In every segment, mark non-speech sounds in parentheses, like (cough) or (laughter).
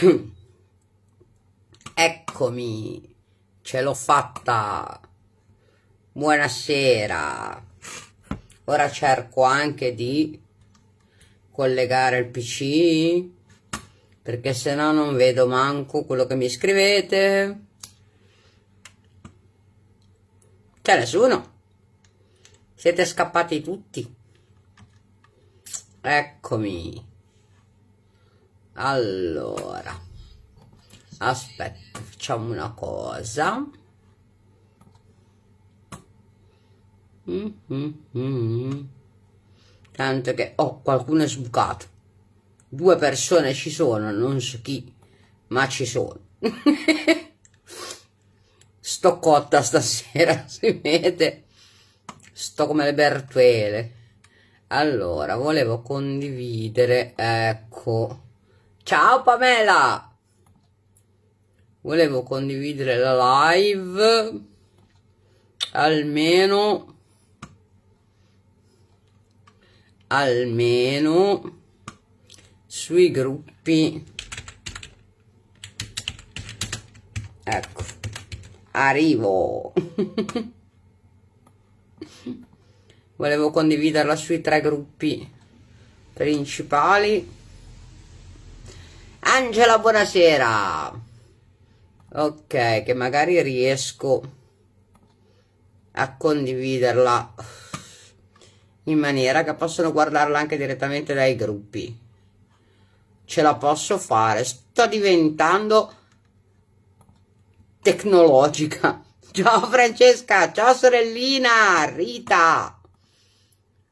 (coughs) Eccomi, ce l'ho fatta. Buonasera. Ora cerco anche di collegare il PC perché se no non vedo manco quello che mi scrivete. C'è nessuno. Siete scappati tutti. Eccomi allora aspetta facciamo una cosa mm -hmm. tanto che oh qualcuno è sbucato due persone ci sono non so chi ma ci sono (laughs) sto cotta stasera (laughs) si vede sto come le bertuele allora volevo condividere ecco Ciao Pamela! Volevo condividere la live almeno almeno sui gruppi ecco arrivo (laughs) volevo condividerla sui tre gruppi principali Angela, buonasera. Ok, che magari riesco a condividerla in maniera che possono guardarla anche direttamente dai gruppi. Ce la posso fare. Sto diventando tecnologica. (laughs) Ciao Francesca, ciao sorellina, Rita.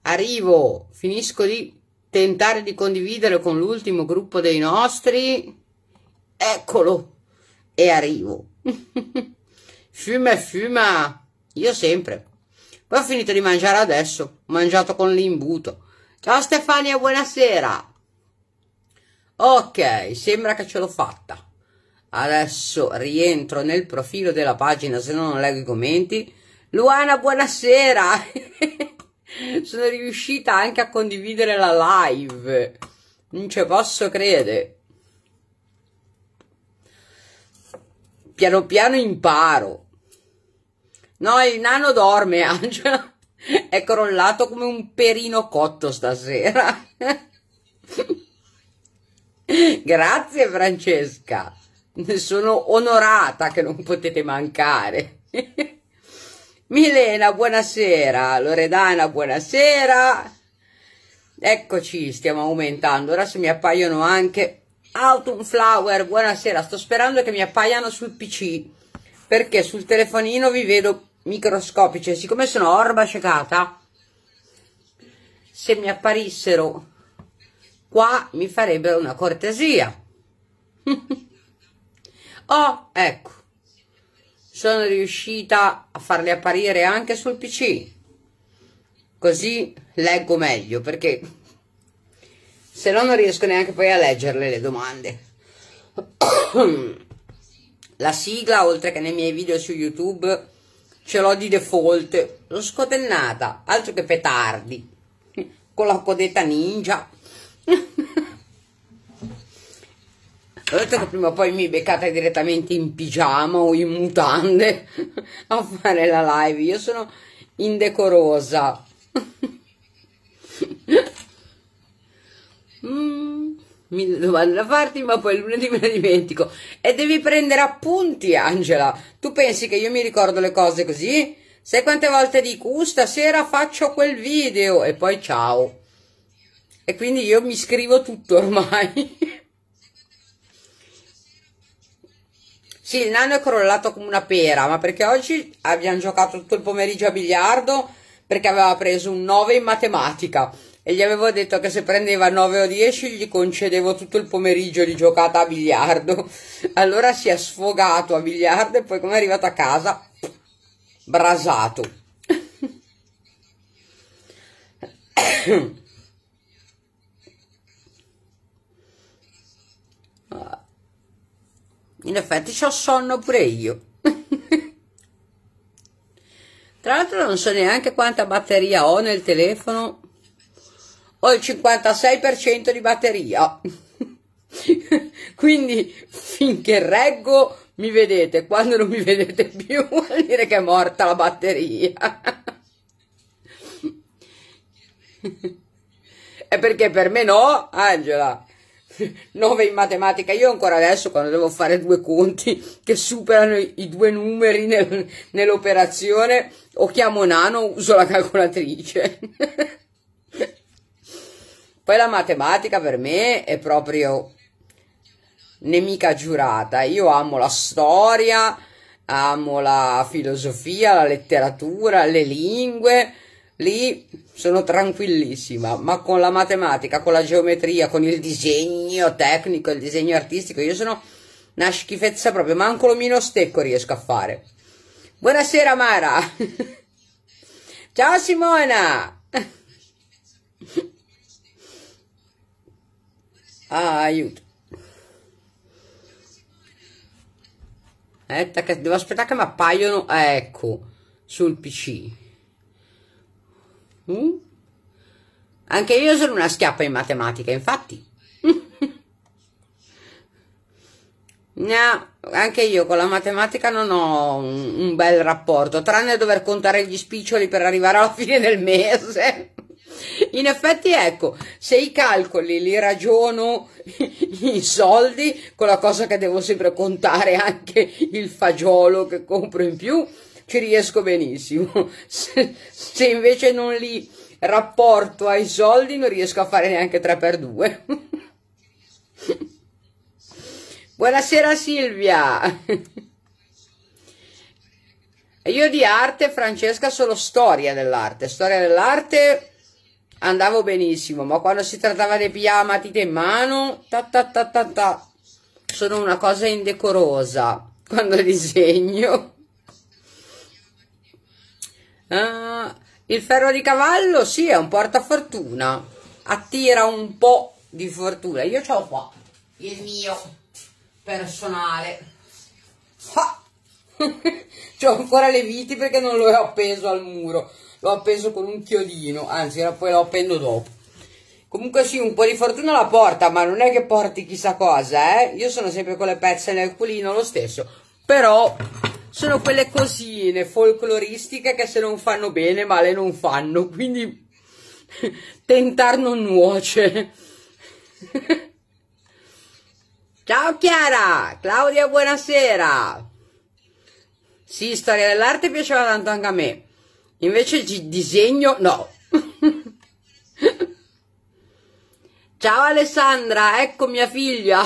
Arrivo, finisco di tentare di condividere con l'ultimo gruppo dei nostri. Eccolo! E arrivo. (laughs) fiume, fiume! Io sempre. Poi ho finito di mangiare adesso. Ho mangiato con l'imbuto. Ciao Stefania, buonasera! Ok, sembra che ce l'ho fatta. Adesso rientro nel profilo della pagina, se no non leggo i commenti. Luana, buonasera! (laughs) Sono riuscita anche a condividere la live. Non ci posso credere. Piano piano imparo. No, il nano dorme, (laughs) Angela. È crollato come un perino cotto stasera. Grazie Francesca. Sono onorata che non potete mancare. Milena, buonasera. Loredana, buonasera. Eccoci, stiamo aumentando. Adesso mi appaiono anche Autumn Flower, buonasera. Sto sperando che mi appaiano sul PC perché sul telefonino vi vedo microscopici. Siccome sono orba ciecata, se mi apparissero qua mi farebbero una cortesia. (laughs) oh, ecco sono riuscita a farle apparire anche sul PC. Così leggo meglio, perché se no non riesco neanche poi a leggerle le domande. (coughs) La sigla, oltre che nei miei video su YouTube, ce l'ho di default. L'ho scotennata, altro che petardi, con la codetta ninja. (laughs) Ho detto che prima o poi mi beccate direttamente in pigiama o in mutande a fare la live. Io sono indecorosa. mm, mille domande da farti, ma poi lunedì me le dimentico. E devi prendere appunti, Angela. Tu pensi che io mi ricordo le cose così? Sai quante volte dico, uh, stasera faccio quel video e poi ciao. E quindi io mi scrivo tutto ormai. Sì, il nano è crollato come una pera, ma perché oggi abbiamo giocato tutto il pomeriggio a biliardo perché aveva preso un 9 in matematica e gli avevo detto che se prendeva 9 o 10 gli concedevo tutto il pomeriggio di giocata a biliardo. (laughs) Allora si è sfogato a biliardo e poi come è arrivato a casa, brasato. (coughs) (coughs) (coughs) In effetti ho sonno pure io. (laughs) Tra l'altro non so neanche quanta batteria ho nel telefono. Ho il 56% di batteria. (laughs) Quindi finché reggo mi vedete, quando non mi vedete più (laughs) vuol dire che è morta la batteria. è perché per me no, Angela. 9 (laughs) in matematica. Io ancora adesso, quando devo fare due conti che superano i, due numeri nel, nell'operazione, o chiamo nano, uso la calcolatrice. (laughs) Poi la matematica per me è proprio nemica giurata. Io amo la storia, amo la filosofia, la letteratura, le lingue lì sono tranquillissima, ma con la matematica, con la geometria, con il disegno tecnico, il disegno artistico, io sono una schifezza proprio, manco l'omino stecco riesco a fare. Buonasera Mara! (laughs) Ciao Simona! (laughs) Ah, aiuto. Aspetta che devo aspettare che mi appaiono, ecco, sul PC. Mm? Anche io sono una schiappa in matematica, infatti. (laughs) no, anche io con la matematica non ho un, un bel rapporto, tranne dover contare gli spiccioli per arrivare alla fine del mese. In effetti, ecco, se i calcoli li ragiono (laughs) in soldi, con la cosa che devo sempre contare anche il fagiolo che compro in più, ci riesco benissimo. (laughs) Se, se invece non li rapporto ai soldi non riesco a fare neanche 3x2. (laughs) Buonasera Silvia. (laughs) Io di arte, Francesca, solo storia dell'arte. Storia dell'arte andavo benissimo, ma quando si trattava di pigliare matita in mano, ta ta ta ta ta, sono una cosa indecorosa quando disegno. Uh, il ferro di cavallo sì, è un portafortuna. Attira un po' di fortuna. Io ce l'ho qua. Il mio personale. (laughs) ho ancora le viti perché non lo ho appeso al muro. L'ho appeso con un chiodino. Anzi, poi lo appendo dopo. Comunque sì, un po' di fortuna la porta, ma non è che porti chissà cosa, eh. Io sono sempre con le pezze nel culino lo stesso. Però sono quelle cosine folcloristiche che se non fanno bene male non fanno, quindi (laughs) tentar non nuoce. (laughs) Ciao Chiara, Claudia buonasera. Sì, storia dell'arte piaceva tanto anche a me. Invece disegno no. (laughs) Ciao Alessandra, ecco mia figlia.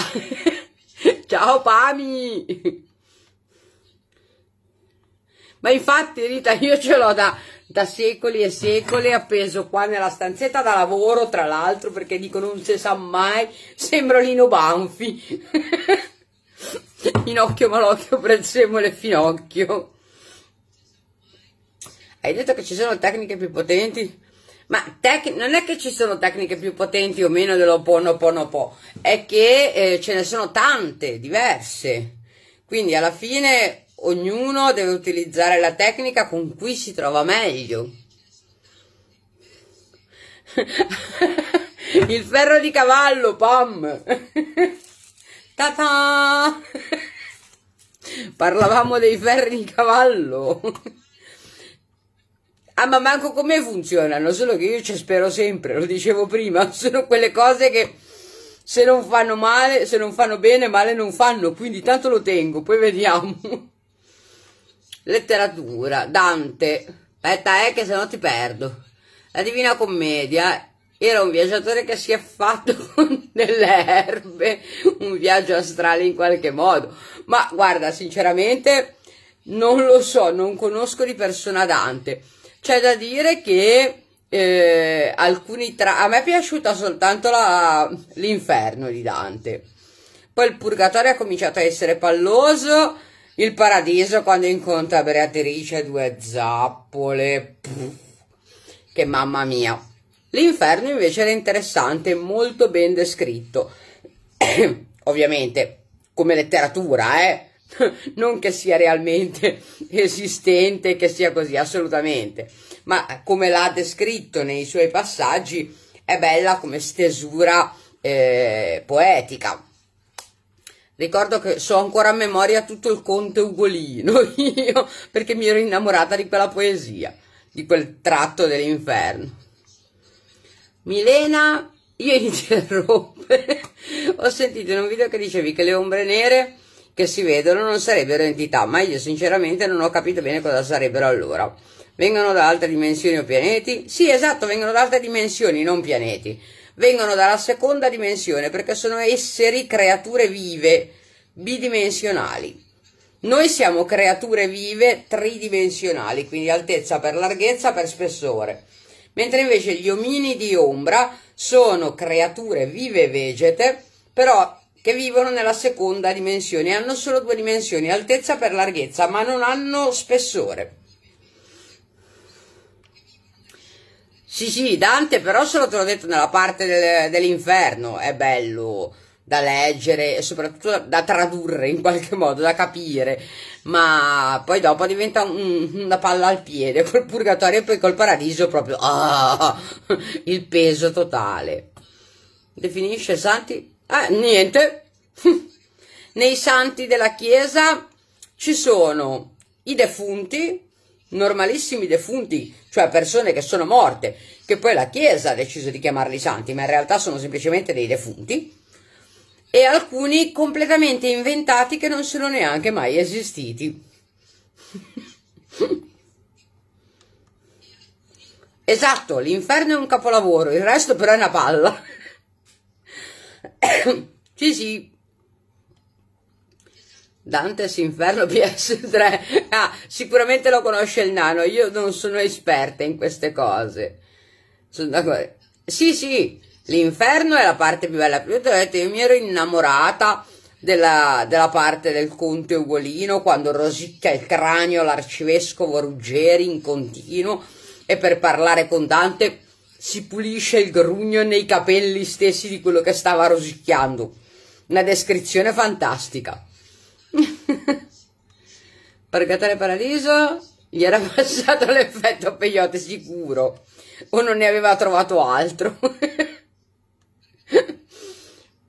Ciao Pami. Ma infatti Rita io ce l'ho da, da secoli e secoli appeso qua nella stanzetta da lavoro tra l'altro perché dico non si sa mai, sembra Lino Banfi. (laughs) Inocchio malocchio, prezzemolo e finocchio. Hai detto che ci sono tecniche più potenti? Ma non è che ci sono tecniche più potenti o meno dello pono pono po, è che eh, ce ne sono tante, diverse. Quindi alla fine ognuno deve utilizzare la tecnica con cui si trova meglio. (laughs) Il ferro di cavallo, pam! (laughs) Ta-ta! Parlavamo dei ferri di cavallo. Ah, ma manco come funzionano, solo che io ci spero sempre, lo dicevo prima, (laughs) sono quelle cose che se non fanno male, se non fanno bene, male non fanno, quindi tanto lo tengo, poi vediamo. Letteratura, Dante. Aspetta, eh, che se no ti perdo. La Divina Commedia era un viaggiatore che si è fatto (laughs) con delle erbe, un viaggio astrale in qualche modo. Ma guarda, sinceramente, non lo so, non conosco di persona Dante. C'è da dire che eh, alcuni tra... A me è piaciuta soltanto la... l'inferno di Dante. Poi il purgatorio ha cominciato a essere palloso il paradiso quando incontra Beatrice due zappole. Puff, che mamma mia. L'inferno invece era interessante molto ben descritto. (clears throat) Ovviamente, come letteratura, eh? (laughs) non che sia realmente (laughs) esistente, che sia così, assolutamente. Ma come l'ha descritto nei suoi passaggi, è bella come stesura eh, poetica Ricordo che so ancora a memoria tutto il conte Ugolino, (laughs) io, perché mi ero innamorata di quella poesia, di quel tratto dell'inferno. Milena, io (laughs) interrompo, Ho sentito in un video che dicevi che le ombre nere che si vedono non sarebbero entità, ma io sinceramente non ho capito bene cosa sarebbero allora. Vengono da altre dimensioni o pianeti? Sì, esatto, vengono da altre dimensioni, non pianeti vengono dalla seconda dimensione perché sono esseri, creature vive, bidimensionali. Noi siamo creature vive tridimensionali, quindi altezza per larghezza per spessore, mentre invece gli ominidi ombra sono creature vive vegete, però che vivono nella seconda dimensione, hanno solo due dimensioni, altezza per larghezza, ma non hanno spessore. Sì, sì, Dante però solo te l'ho detto nella parte del, dell'inferno, è bello da leggere e soprattutto da tradurre in qualche modo, da capire, ma poi dopo diventa un, una palla al piede col purgatorio e poi col paradiso proprio ah, il peso totale. Definisce santi? Ah, niente. Nei santi della Chiesa ci sono i defunti, normalissimi defunti, cioè persone che sono morte, che poi la Chiesa ha deciso di chiamarli santi, ma in realtà sono semplicemente dei defunti, e alcuni completamente inventati che non sono neanche mai esistiti. (laughs) esatto, l'inferno è un capolavoro, il resto però è una palla. (coughs) sì, sì. Dante's Inferno (laughs) PS3. Ah, sicuramente lo conosce il nano, io non sono esperta in queste cose. Sono d'accordo. Sì, sì, l'inferno è la parte più bella. Io, detto, io mi ero innamorata della, della, parte del conte Ugolino quando rosicchia il cranio l'arcivescovo Ruggeri in continuo e per parlare con Dante si pulisce il grugno nei capelli stessi di quello che stava rosicchiando. Una descrizione fantastica. Parcatare Paradiso gli era passato l'effetto peyote sicuro o non ne aveva trovato altro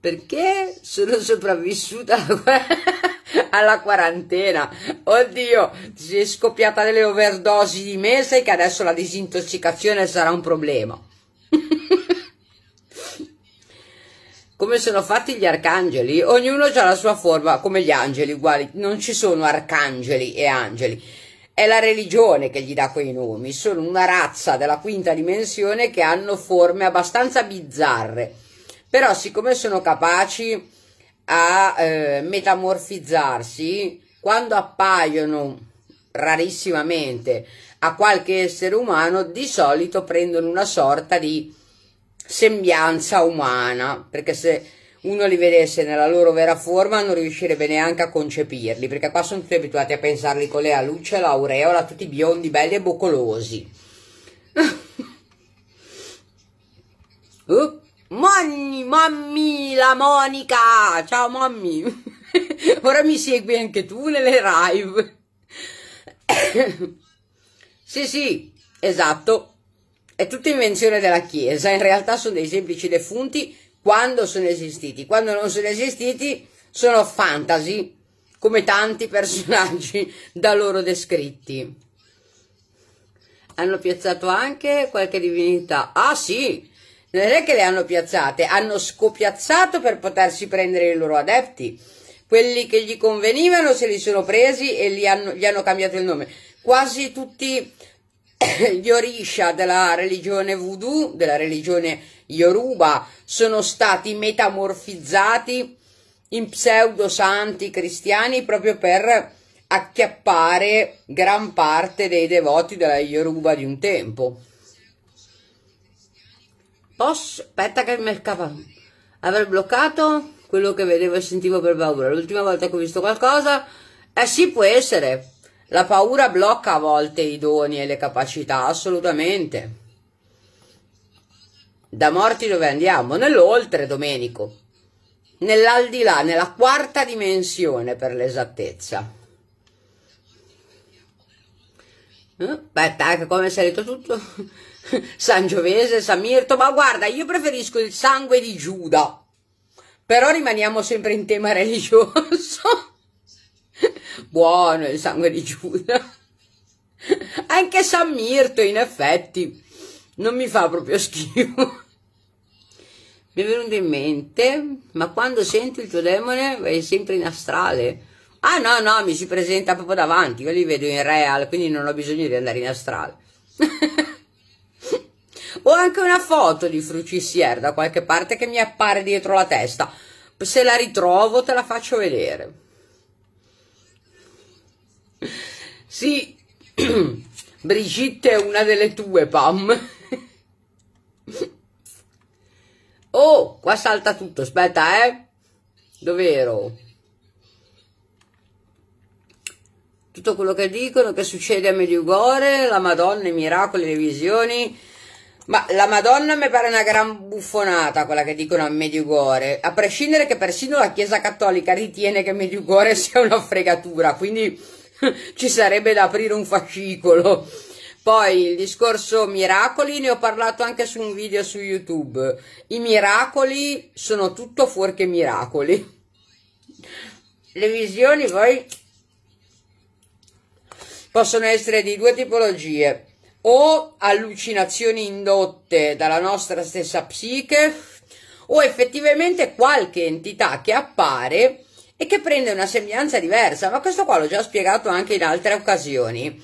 perché sono sopravvissuta alla, (laughs) qu alla quarantena oddio si è scoppiata delle overdosi di mese che adesso la disintossicazione sarà un problema (laughs) come sono fatti gli arcangeli, ognuno ha la sua forma come gli angeli, uguali, non ci sono arcangeli e angeli. È la religione che gli dà quei nomi, sono una razza della quinta dimensione che hanno forme abbastanza bizzarre, però siccome sono capaci a eh, metamorfizzarsi, quando appaiono rarissimamente a qualche essere umano, di solito prendono una sorta di sembianza umana, perché se uno li vedesse nella loro vera forma non riuscirebbe neanche a concepirli, perché qua sono tutti abituati a pensarli con le alucce, l'aureola, tutti biondi, belli e boccolosi. uh, (laughs) oh, Monni, mammi, la Monica, ciao mammi, (laughs) ora mi segui anche tu nelle live. (coughs) sì, sì, esatto, è tutta invenzione della Chiesa, in realtà sono dei semplici defunti quando sono esistiti, quando non sono esistiti sono fantasy, come tanti (laughs) personaggi da loro descritti. Hanno piazzato anche qualche divinità. Ah sì, non è che le hanno piazzate, hanno scopiazzato per potersi prendere i loro adepti. Quelli che gli convenivano se li sono presi e hanno, gli hanno cambiato il nome. Quasi tutti (coughs) gli Orisha della religione voodoo, della religione Yoruba, sono stati metamorfizzati in pseudo-santi cristiani proprio per acchiappare gran parte dei devoti della Yoruba di un tempo. Posso? Aspetta che mi scappa. Aver bloccato quello che vedevo e sentivo per paura. L'ultima volta che ho visto qualcosa... Eh sì, può essere. La paura blocca a volte i doni e le capacità, assolutamente. Da morti dove andiamo? Nell'oltre, Domenico. Nell'aldilà, nella quarta dimensione per l'esattezza. Eh, aspetta, eh, come si è detto tutto? (laughs) San Giovese, San Mirto, ma guarda, io preferisco il sangue di Giuda. Però rimaniamo sempre in tema religioso buono il sangue di Giuda. (laughs) Anche San Mirto, in effetti, non mi fa proprio schifo. Mi è venuto in mente, ma quando senti il tuo demone vai sempre in astrale. Ah no, no, mi si presenta proprio davanti, io li vedo in real, quindi non ho bisogno di andare in astrale. (laughs) ho anche una foto di Frucissier da qualche parte che mi appare dietro la testa. Se la ritrovo te la faccio vedere. Sì, (clears throat) Brigitte è una delle tue, Pam. (laughs) oh, qua salta tutto, aspetta, eh. Dov'ero? Tutto quello che dicono che succede a Mediugore, la Madonna, i miracoli, le visioni. Ma la Madonna mi pare una gran buffonata quella che dicono a Mediugore, a prescindere che persino la Chiesa Cattolica ritiene che Mediugore (laughs) sia una fregatura, quindi (laughs) ci sarebbe da aprire un fascicolo. Poi il discorso miracoli, ne ho parlato anche su un video su YouTube. I miracoli sono tutto fuorché miracoli. Le visioni poi possono essere di due tipologie. O allucinazioni indotte dalla nostra stessa psiche, o effettivamente qualche entità che appare e che prende una sembianza diversa, ma questo qua l'ho già spiegato anche in altre occasioni.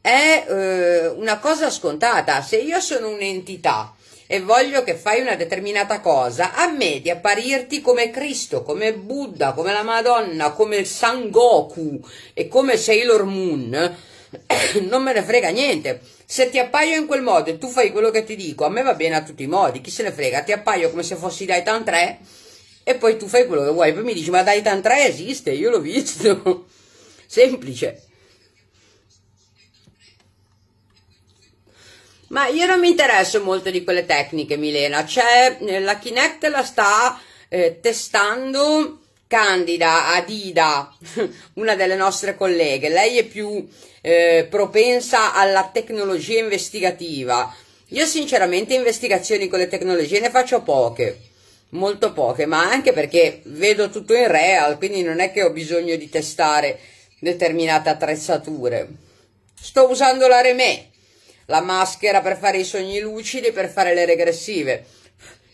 È eh, una cosa scontata, se io sono un'entità e voglio che fai una determinata cosa, a me di apparirti come Cristo, come Buddha, come la Madonna, come il Sangoku e come Sailor Moon, (coughs) non me ne frega niente. Se ti appaio in quel modo e tu fai quello che ti dico, a me va bene a tutti i modi, chi se ne frega, ti appaio come se fossi Daitan 3 e poi tu fai quello che vuoi. Poi mi dici, ma dai tantra esiste, io l'ho visto. (laughs) Semplice. Ma io non mi interesso molto di quelle tecniche, Milena. C'è, eh, la Kinect la sta eh, testando Candida Adida, (laughs) una delle nostre colleghe. Lei è più eh, propensa alla tecnologia investigativa. Io sinceramente investigazioni con le tecnologie ne faccio poche molto poche, ma anche perché vedo tutto in real, quindi non è che ho bisogno di testare determinate attrezzature. Sto usando la Remè, la maschera per fare i sogni lucidi, per fare le regressive,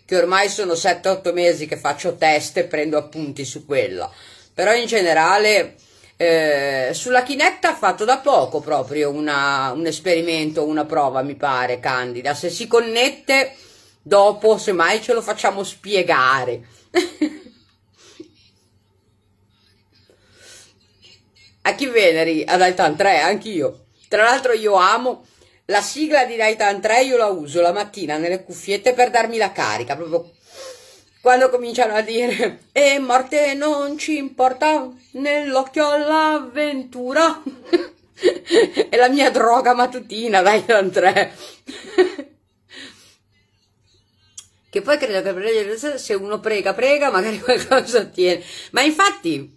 che ormai sono 7-8 mesi che faccio test e prendo appunti su quella. Però in generale eh, sulla chinetta ha fatto da poco proprio una, un esperimento, una prova mi pare, Candida. Se si connette Dopo, semmai, ce lo facciamo spiegare. A chi veneri? Ad Altan 3, anch'io. Tra l'altro io amo la sigla di Daitan 3, io la uso la mattina nelle cuffiette per darmi la carica, proprio quando cominciano a dire e morte non ci importa, nell'occhio all'avventura. (laughs) È la mia droga mattutina, Daitan 3 che poi credo che per leggere se uno prega, prega, magari (laughs) qualcosa ottiene. Ma infatti,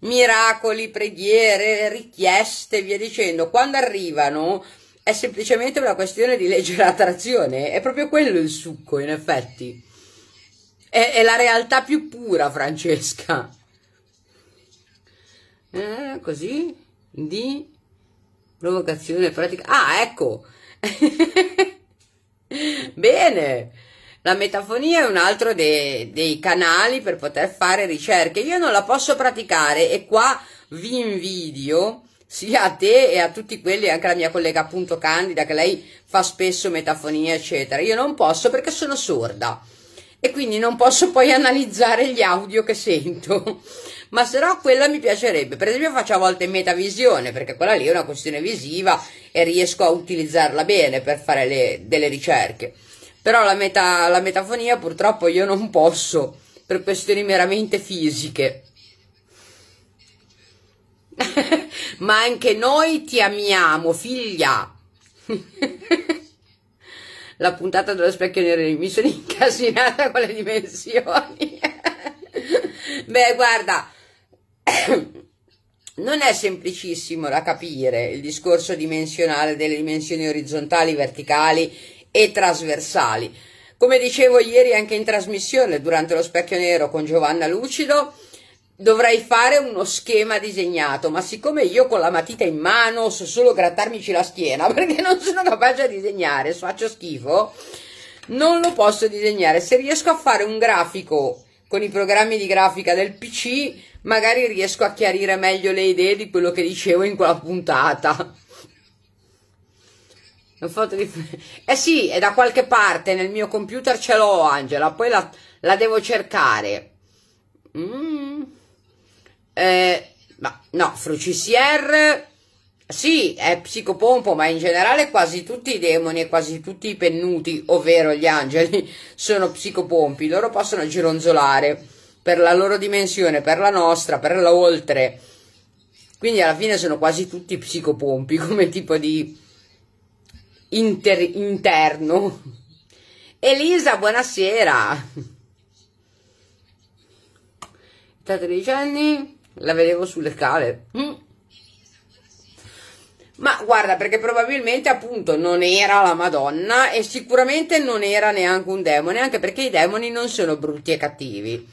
miracoli, preghiere, richieste, via dicendo, quando arrivano è semplicemente una questione di leggere la trazione, è proprio quello il succo, in effetti. È, è la realtà più pura, Francesca. Eh, così, di provocazione pratica. Ah, ecco! (laughs) bene, Bene! La metafonia è un altro dei, dei canali per poter fare ricerche. Io non la posso praticare e qua vi invidio sia a te e a tutti quelli, anche alla mia collega appunto Candida, che lei fa spesso metafonia, eccetera. Io non posso perché sono sorda e quindi non posso poi analizzare gli audio che sento. (laughs) Ma se no quella mi piacerebbe. Per esempio faccio a volte metavisione, perché quella lì è una questione visiva e riesco a utilizzarla bene per fare le, delle ricerche. Però la, meta, la metafonia purtroppo io non posso, per questioni meramente fisiche. (laughs) Ma anche noi ti amiamo, figlia. (laughs) la puntata dello specchio nero, mi sono incasinata con le dimensioni. (laughs) Beh, guarda, (coughs) non è semplicissimo da capire il discorso dimensionale delle dimensioni orizzontali, verticali e trasversali. Come dicevo ieri anche in trasmissione durante lo specchio nero con Giovanna Lucido, dovrei fare uno schema disegnato, ma siccome io con la matita in mano so solo grattarmici la schiena (laughs) perché non sono capace a disegnare, faccio schifo, non lo posso disegnare. Se riesco a fare un grafico con i programmi di grafica del PC, magari riesco a chiarire meglio le idee di quello che dicevo in quella puntata. Di... Eh sì, è da qualche parte nel mio computer ce l'ho, Angela, poi la, la devo cercare. Mm. Eh, ma, no, Frucisier, sì, è psicopompo, ma in generale quasi tutti i demoni e quasi tutti i pennuti, ovvero gli angeli, (laughs) sono psicopompi. Loro possono gironzolare per la loro dimensione, per la nostra, per l'oltre. Quindi alla fine sono quasi tutti psicopompi (laughs) come tipo di inter- interno. Elisa, buonasera. 13 anni, la vedevo sulle scale. Mm. Ma guarda, perché probabilmente appunto non era la Madonna e sicuramente non era neanche un demone, anche perché i demoni non sono brutti e cattivi.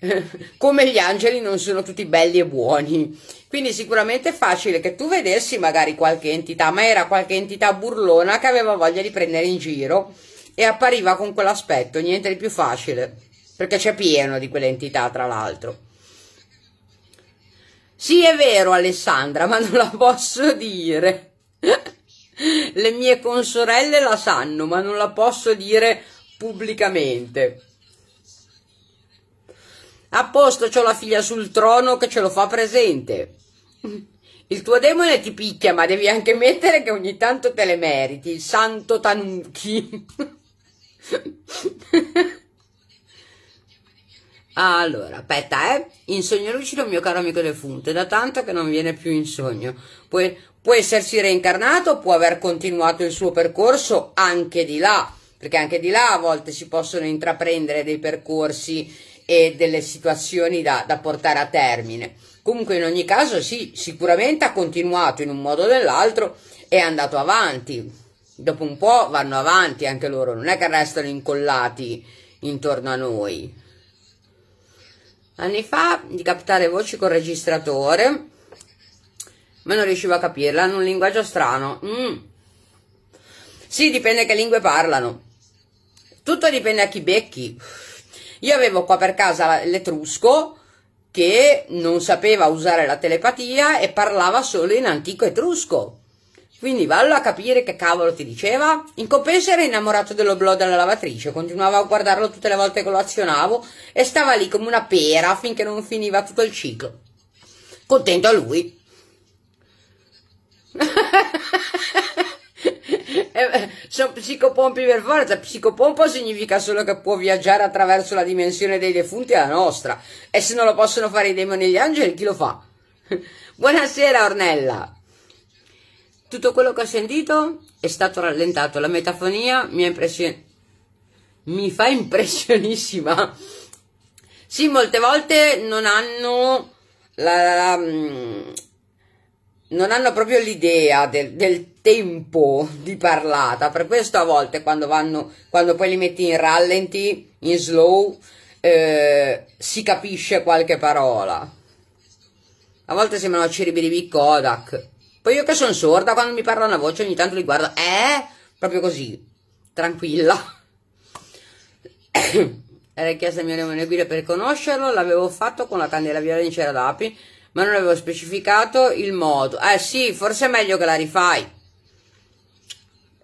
(laughs) come gli angeli non sono tutti belli e buoni. Quindi sicuramente è facile che tu vedessi magari qualche entità, ma era qualche entità burlona che aveva voglia di prendere in giro e appariva con quell'aspetto, niente di più facile, perché c'è pieno di quell'entità tra l'altro. Sì, è vero Alessandra, ma non la posso dire. (laughs) Le mie consorelle la sanno, ma non la posso dire pubblicamente. A posto c'ho la figlia sul trono che ce lo fa presente. Il tuo demone ti picchia, ma devi anche mettere che ogni tanto te le meriti, il santo Tanuki. Allora, aspetta, eh. In sogno lucido, mio caro amico defunto, è da tanto che non viene più in sogno. Può, può essersi reincarnato, può aver continuato il suo percorso anche di là, perché anche di là a volte si possono intraprendere dei percorsi e delle situazioni da, da, portare a termine. Comunque in ogni caso sì, sicuramente ha continuato in un modo o nell'altro e è andato avanti. Dopo un po' vanno avanti anche loro, non è che restano incollati intorno a noi. Anni fa di captare voci col registratore, ma non riuscivo a capirla, hanno un linguaggio strano. Mm. Sì, dipende che lingue parlano. Tutto dipende a chi becchi. Io avevo qua per casa l'etrusco che non sapeva usare la telepatia e parlava solo in antico etrusco. Quindi vallo a capire che cavolo ti diceva. In compenso era innamorato dello dell'oblò della lavatrice, continuavo a guardarlo tutte le volte che lo azionavo e stava lì come una pera finché non finiva tutto il ciclo. Contento a lui. (laughs) eh, eh sono psicopompi per forza. Psicopompo significa solo che può viaggiare attraverso la dimensione dei defunti la nostra. E se non lo possono fare i demoni e gli angeli, chi lo fa? (laughs) Buonasera Ornella. Tutto quello che ho sentito è stato rallentato. La metafonia mi, impression... mi fa impressionissima. Sì, molte volte non hanno la, la, la mm, non hanno proprio l'idea del, del, tempo di parlata, per questo a volte quando, vanno, quando poi li metti in rallenti, in slow, eh, si capisce qualche parola. A volte sembrano ciribiribi Kodak. Poi io che sono sorda quando mi parla una voce ogni tanto li guardo, eh, proprio così, tranquilla. (coughs) Era richiesta il mio leone guida per conoscerlo, l'avevo fatto con la candela viola in cera d'api, ma non avevo specificato il modo. Eh sì, forse è meglio che la rifai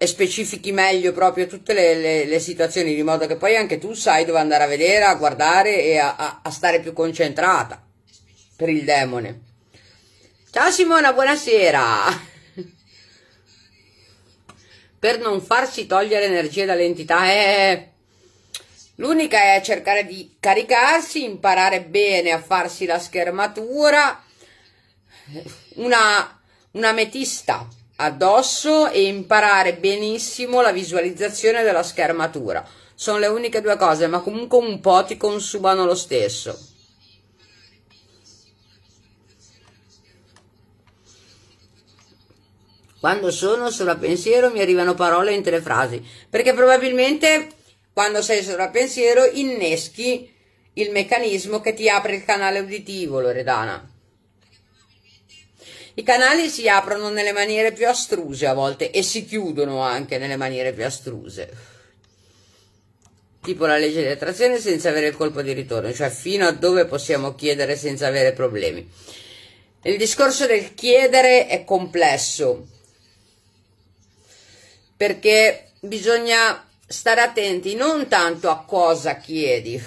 e specifichi meglio proprio tutte le, le, le, situazioni di modo che poi anche tu sai dove andare a vedere, a guardare e a, a, a stare più concentrata per il demone. Ciao Simona, buonasera! (laughs) per non farsi togliere energie dall'entità. Eh, l'unica è cercare di caricarsi, imparare bene a farsi la schermatura, una, una metista addosso e imparare benissimo la visualizzazione della schermatura. Sono le uniche due cose, ma comunque un po' ti consumano lo stesso. Quando sono sopra pensiero mi arrivano parole in tre frasi, perché probabilmente quando sei sopra pensiero inneschi il meccanismo che ti apre il canale uditivo, Loredana. I canali si aprono nelle maniere più astruse a volte e si chiudono anche nelle maniere più astruse. Tipo la legge di attrazione senza avere il colpo di ritorno, cioè fino a dove possiamo chiedere senza avere problemi. Il discorso del chiedere è complesso perché bisogna stare attenti non tanto a cosa chiedi,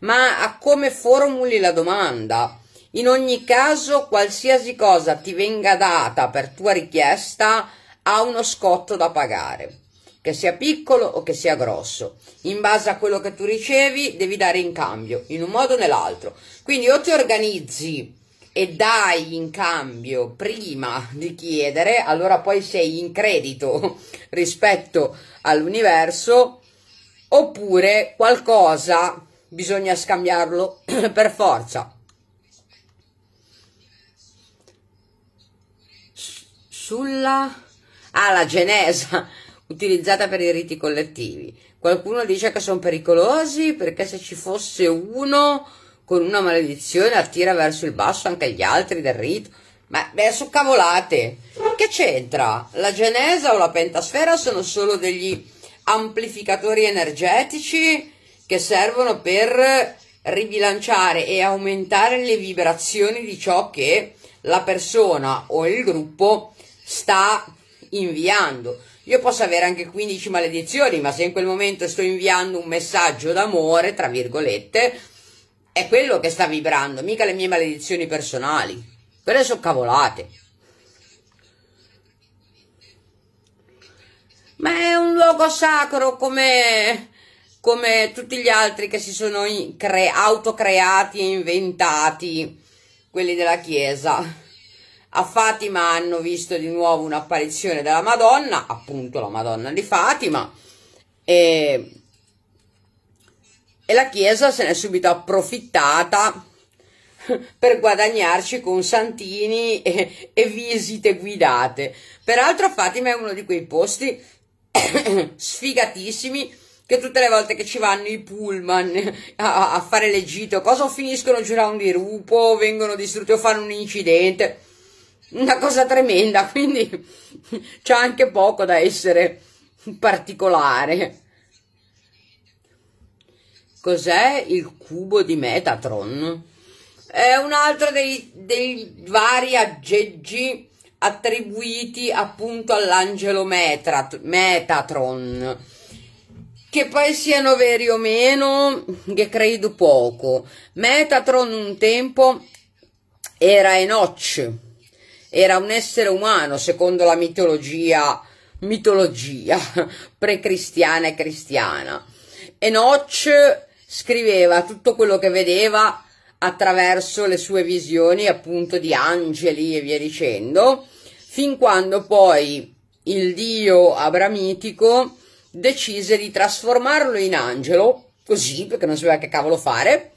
ma a come formuli la domanda. In ogni caso, qualsiasi cosa ti venga data per tua richiesta ha uno scotto da pagare, che sia piccolo o che sia grosso. In base a quello che tu ricevi, devi dare in cambio, in un modo o nell'altro. Quindi o ti organizzi e dai in cambio prima di chiedere, allora poi sei in credito (laughs) rispetto all'universo, oppure qualcosa bisogna scambiarlo (clears throat) per forza. sulla ah, la genesa (laughs) utilizzata per i riti collettivi. Qualcuno dice che sono pericolosi perché se ci fosse uno con una maledizione attira verso il basso anche gli altri del rito. Ma beh, sono cavolate. Che c'entra? La genesa o la pentasfera sono solo degli amplificatori energetici che servono per ribilanciare e aumentare le vibrazioni di ciò che la persona o il gruppo sta inviando. Io posso avere anche 15 maledizioni, ma se in quel momento sto inviando un messaggio d'amore, tra virgolette, è quello che sta vibrando, mica le mie maledizioni personali. Quelle sono cavolate. Ma è un luogo sacro come, come tutti gli altri che si sono autocreati e inventati, quelli della Chiesa. A Fatima hanno visto di nuovo un'apparizione della Madonna, appunto la Madonna di Fatima, e, e la Chiesa se n'è subito approfittata per guadagnarci con santini e, e, visite guidate. Peraltro Fatima è uno di quei posti (coughs) sfigatissimi che tutte le volte che ci vanno i pullman a, a fare le cosa o finiscono giurando di rupo o vengono distrutti o fanno un incidente una cosa tremenda, (laughs) quindi c'è anche poco da essere particolare. Cos'è il cubo di Metatron? È un altro dei, dei vari aggeggi attribuiti appunto all'angelo Metatron. Che poi siano veri o meno, che credo poco. Metatron un tempo era Enoch, era un essere umano secondo la mitologia, mitologia (laughs) pre-cristiana e cristiana. Enoch scriveva tutto quello che vedeva attraverso le sue visioni appunto di angeli e via dicendo, fin quando poi il dio abramitico decise di trasformarlo in angelo, così perché non sapeva che cavolo fare,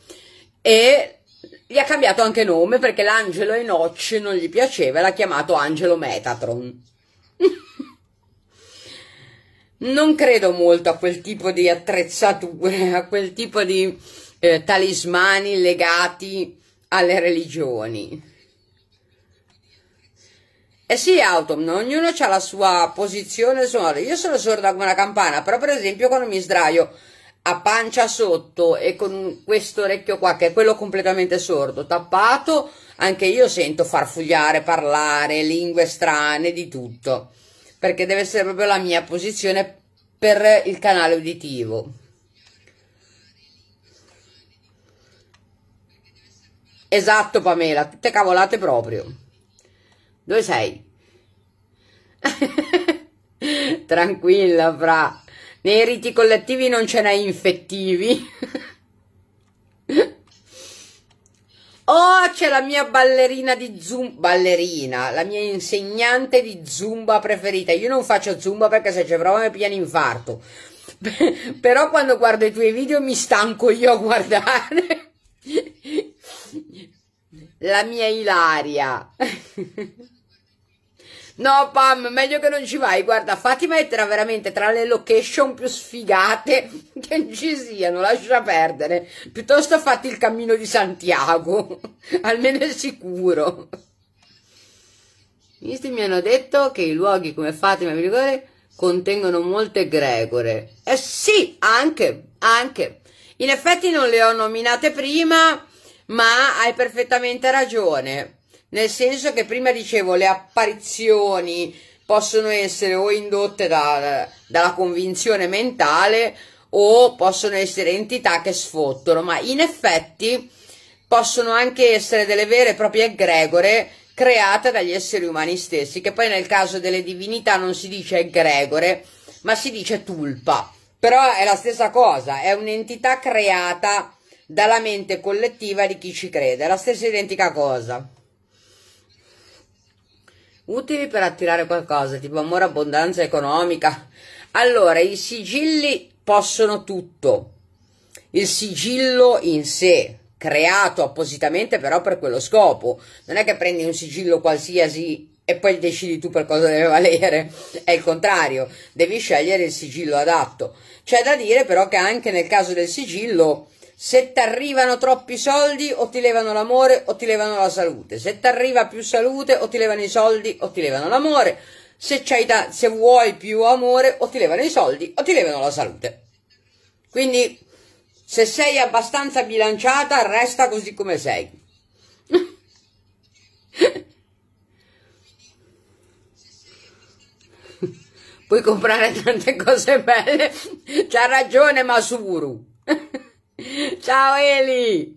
e gli ha cambiato anche nome perché l'angelo Enoch non gli piaceva e l'ha chiamato angelo Metatron. (laughs) non credo molto a quel tipo di attrezzature, a quel tipo di eh, talismani legati alle religioni. Eh sì, Autumn, ognuno ha la sua posizione sonora. Io sono sorda come una campana, però per esempio quando mi sdraio a pancia sotto e con questo orecchio qua che è quello completamente sordo, tappato, anche io sento farfugliare, parlare, lingue strane, di tutto, perché deve essere proprio la mia posizione per il canale uditivo. Esatto Pamela, tutte cavolate proprio. Dove sei? (laughs) Tranquilla, fra. Nei riti collettivi non ce n'è infettivi. (laughs) oh, c'è la mia ballerina di zumba, ballerina, la mia insegnante di zumba preferita. Io non faccio zumba perché se ci provo mi pieno un infarto. (laughs) Però quando guardo i tuoi video mi stanco io a guardare. (laughs) la mia Ilaria. No, Pam, meglio che non ci vai. Guarda, Fatima è tra, veramente tra le location più sfigate (laughs) che ci siano, lascia perdere. Piuttosto fatti il cammino di Santiago, (laughs) almeno è sicuro. Misti mi hanno detto che i luoghi come Fatima e Vigore contengono molte gregore. Eh sì, anche, anche. In effetti non le ho nominate prima, ma hai perfettamente ragione nel senso che prima dicevo le apparizioni possono essere o indotte da, dalla convinzione mentale o possono essere entità che sfottono, ma in effetti possono anche essere delle vere e proprie egregore create dagli esseri umani stessi, che poi nel caso delle divinità non si dice egregore, ma si dice tulpa. Però è la stessa cosa, è un'entità creata dalla mente collettiva di chi ci crede, è la stessa identica cosa utili per attirare qualcosa, tipo amore, abbondanza economica. Allora, i sigilli possono tutto. Il sigillo in sé, creato appositamente però per quello scopo. Non è che prendi un sigillo qualsiasi e poi decidi tu per cosa deve valere. È il contrario, devi scegliere il sigillo adatto. C'è da dire però che anche nel caso del sigillo se ti arrivano troppi soldi o ti levano l'amore o ti levano la salute. Se ti arriva più salute o ti levano i soldi o ti levano l'amore. Se, se vuoi più amore o ti levano i soldi o ti levano la salute. Quindi se sei abbastanza bilanciata resta così come sei. (laughs) Puoi comprare tante cose belle. C'ha ragione Masuru. (laughs) (laughs) Ciao Eli!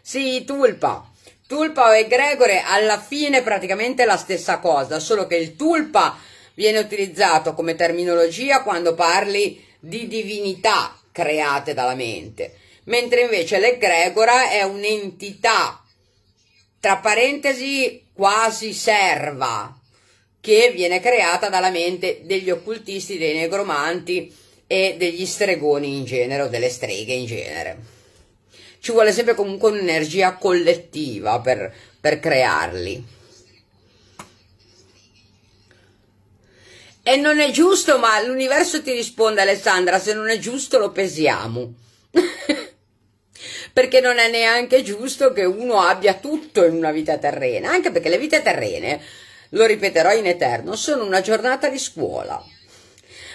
sì, Tulpa. Tulpa e Gregore alla fine praticamente la stessa cosa, solo che il Tulpa viene utilizzato come terminologia quando parli di divinità create dalla mente, mentre invece l'egregora è un'entità, tra parentesi, quasi serva, che viene creata dalla mente degli occultisti, dei negromanti, e degli stregoni in genere o delle streghe in genere. Ci vuole sempre comunque un'energia collettiva per, per crearli. E non è giusto, ma l'universo ti risponde Alessandra, se non è giusto lo pesiamo. (laughs) perché non è neanche giusto che uno abbia tutto in una vita terrena, anche perché le vite terrene, lo ripeterò in eterno, sono una giornata di scuola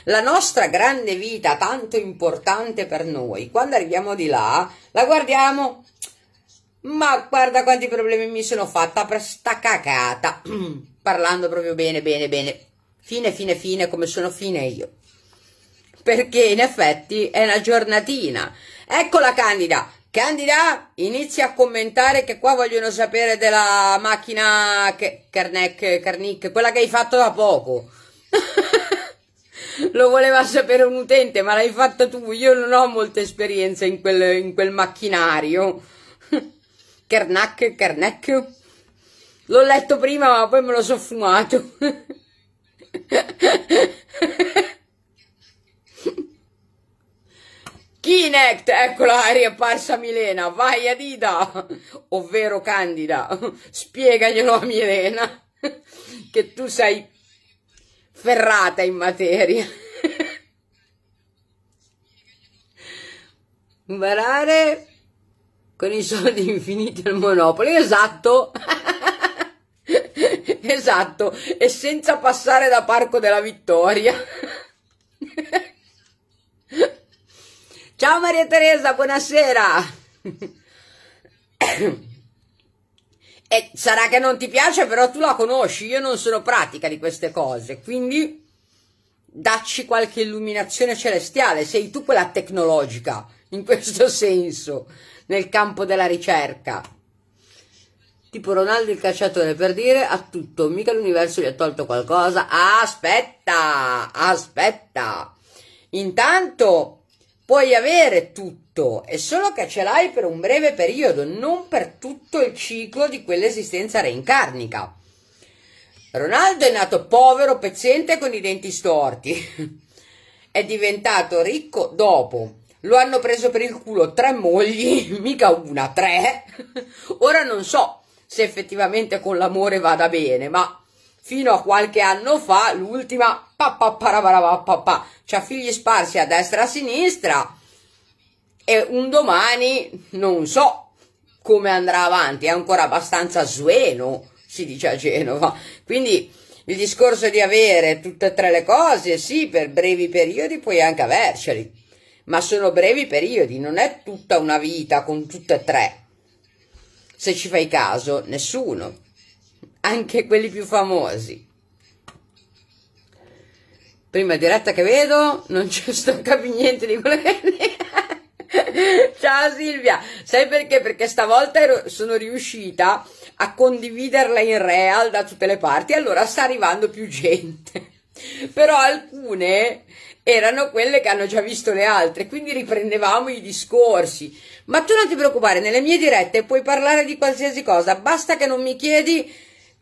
la nostra grande vita tanto importante per noi, quando arriviamo di là, la guardiamo, ma guarda quanti problemi mi sono fatta per sta cacata, (clears throat) parlando proprio bene, bene, bene, fine, fine, fine, come sono fine io. Perché in effetti è una giornatina. Eccola Candida, Candida, inizia a commentare che qua vogliono sapere della macchina che, Carnic, quella che hai fatto da poco. (laughs) lo voleva sapere un utente, ma l'hai fatta tu, io non ho molta esperienza in quel, in quel macchinario. Kernak, (laughs) Kernak. L'ho letto prima, ma poi me lo so fumato. (laughs) Kinect, eccola, è riapparsa Milena, vai Adida, ovvero Candida, spiegaglielo a Milena, (laughs) che tu sei ferrata in materia. Barare con i soldi infiniti al Monopoli, esatto. esatto, e senza passare da Parco della Vittoria. Ciao Maria Teresa, buonasera. E sarà che non ti piace, però tu la conosci, io non sono pratica di queste cose, quindi dacci qualche illuminazione celestiale, sei tu quella tecnologica, in questo (laughs) senso, nel campo della ricerca. Tipo Ronaldo il cacciatore, per dire, a tutto, mica l'universo gli ha tolto qualcosa. Aspetta, aspetta. Intanto puoi avere tutto, è solo che ce l'hai per un breve periodo, non per tutto il ciclo di quell'esistenza reincarnica. Ronaldo è nato povero, pezzente con i denti storti. (laughs) è diventato ricco dopo. Lo hanno preso per il culo tre mogli, (laughs) mica una, tre. (laughs) Ora non so se effettivamente con l'amore vada bene, ma fino a qualche anno fa l'ultima papaparabarabapapà, c'ha figli sparsi a destra e a sinistra e un domani non so come andrà avanti, è ancora abbastanza sueno, si dice a Genova. Quindi il discorso di avere tutte e tre le cose, sì, per brevi periodi puoi anche averceli, ma sono brevi periodi, non è tutta una vita con tutte e tre. Se ci fai caso, nessuno anche quelli più famosi. Prima diretta che vedo, non ci sto capendo niente di quello che... (laughs) Ciao Silvia, sai perché? Perché stavolta ero, sono riuscita a condividerla in real da tutte le parti, allora sta arrivando più gente. Però alcune erano quelle che hanno già visto le altre, quindi riprendevamo i discorsi. Ma tu non ti preoccupare, nelle mie dirette puoi parlare di qualsiasi cosa, basta che non mi chiedi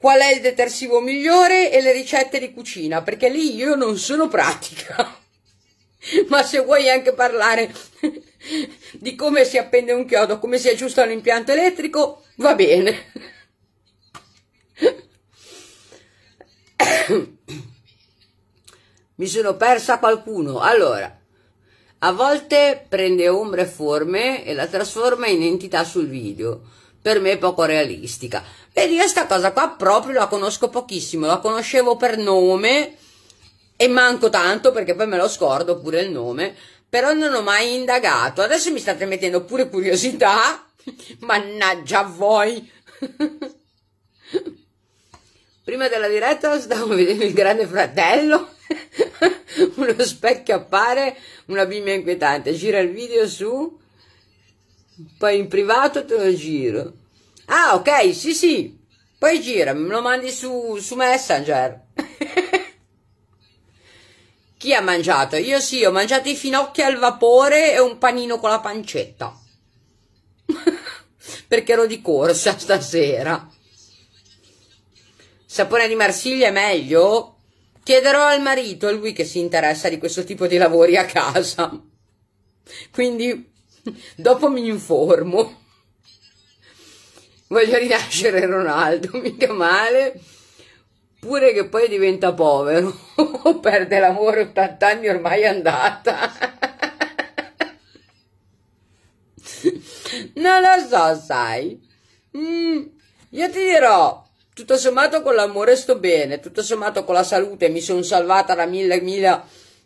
qual è il detersivo migliore e le ricette di cucina, perché lì io non sono pratica. (laughs) Ma se vuoi anche parlare (laughs) di come si appende un chiodo, come si aggiusta un impianto elettrico, va bene. (coughs) Mi sono persa qualcuno. Allora, a volte prende ombre e forme e la trasforma in entità sul video. Per me è poco realistica. Vedi, io sta cosa qua proprio la conosco pochissimo, la conoscevo per nome e manco tanto perché poi me lo scordo pure il nome, però non ho mai indagato. Adesso mi state mettendo pure curiosità, (laughs) mannaggia voi! (laughs) Prima della diretta stavo vedendo il grande fratello, (laughs) uno specchio appare, una bimba inquietante, gira il video su, poi in privato te lo giro. Ah, ok, sì, sì. Poi gira, me lo mandi su, su Messenger. (laughs) Chi ha mangiato? Io sì, ho mangiato i finocchi al vapore e un panino con la pancetta. (laughs) Perché ero di corsa stasera. Sapone di Marsiglia è meglio? Chiederò al marito, è lui che si interessa di questo tipo di lavori a casa. Quindi (laughs) dopo mi informo voglio rinascere Ronaldo, (laughs) mica male, pure che poi diventa povero, (laughs) perde l'amore, 80 anni ormai è andata. (laughs) non lo so, sai. Mm, io ti dirò, tutto sommato con l'amore sto bene, tutto sommato con la salute mi sono salvata da mille, e mille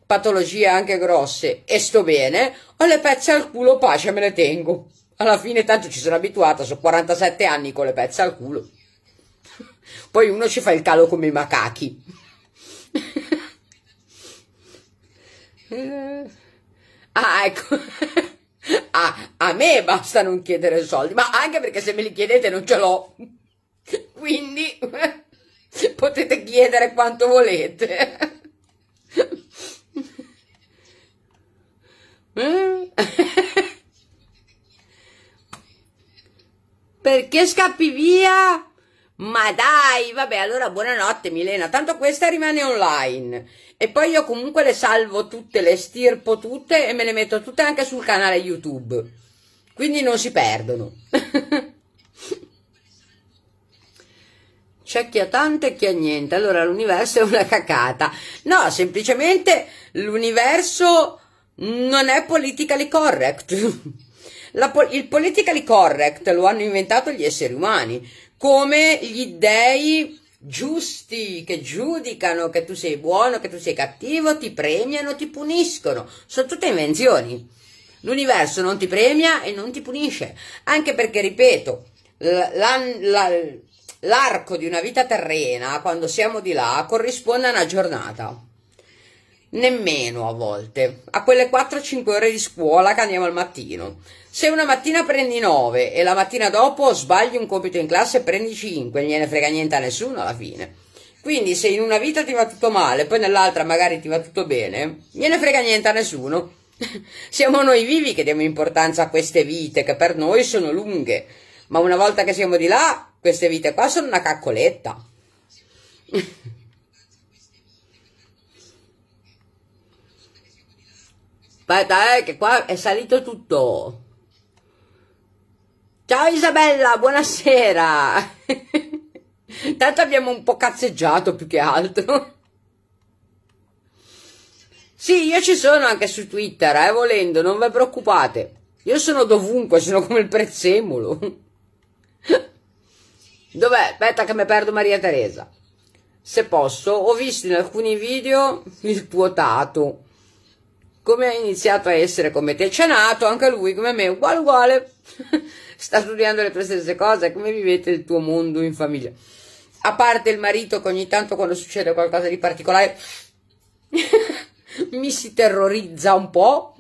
patologie anche grosse e sto bene, ho le pezze al culo, pace me le tengo. Alla fine tanto ci sono abituata, sono 47 anni con le pezze al culo. Poi uno ci fa il calo come i macachi. Eh, ah, ecco. (laughs) Ah, a me basta non chiedere soldi, ma anche perché se me li chiedete non ce l'ho. Quindi (laughs) potete chiedere quanto volete. Eh. Perché scappi via? Ma dai, vabbè, allora buonanotte Milena, tanto questa rimane online. E poi io comunque le salvo tutte, le stirpo tutte e me le metto tutte anche sul canale YouTube. Quindi non si perdono. (laughs) C'è chi ha tanto e chi ha niente. Allora l'universo è una cacata. No, semplicemente l'universo non è politically correct. (laughs) La, il politically correct lo hanno inventato gli esseri umani, come gli dèi giusti che giudicano che tu sei buono, che tu sei cattivo, ti premiano, ti puniscono. Sono tutte invenzioni. L'universo non ti premia e non ti punisce. Anche perché, ripeto, l'arco di una vita terrena, quando siamo di là, corrisponde a una giornata. Nemmeno a volte. A quelle 4-5 ore di scuola che andiamo al mattino. Se una mattina prendi 9 e la mattina dopo sbagli un compito in classe e prendi 5, gliene frega niente a nessuno alla fine. Quindi se in una vita ti va tutto male, poi nell'altra magari ti va tutto bene, gliene frega niente a nessuno. (laughs) siamo noi vivi che diamo importanza a queste vite, che per noi sono lunghe, ma una volta che siamo di là, queste vite qua sono una caccoletta. (laughs) Aspetta, eh, che qua è salito tutto. Ciao Isabella, buonasera. (laughs) Tanto abbiamo un po' cazzeggiato più che altro. Sì, io ci sono anche su Twitter, eh, volendo, non vi preoccupate. Io sono dovunque, sono come il prezzemolo. (laughs) Dov'è? Aspetta che mi perdo Maria Teresa. Se posso, ho visto in alcuni video il tuo tato. Come ha iniziato a essere come te. C'è nato anche lui, come me, uguale uguale. (laughs) sta studiando le tue stesse cose, come vivete il tuo mondo in famiglia? A parte il marito che ogni tanto quando succede qualcosa di particolare (laughs) mi si terrorizza un po',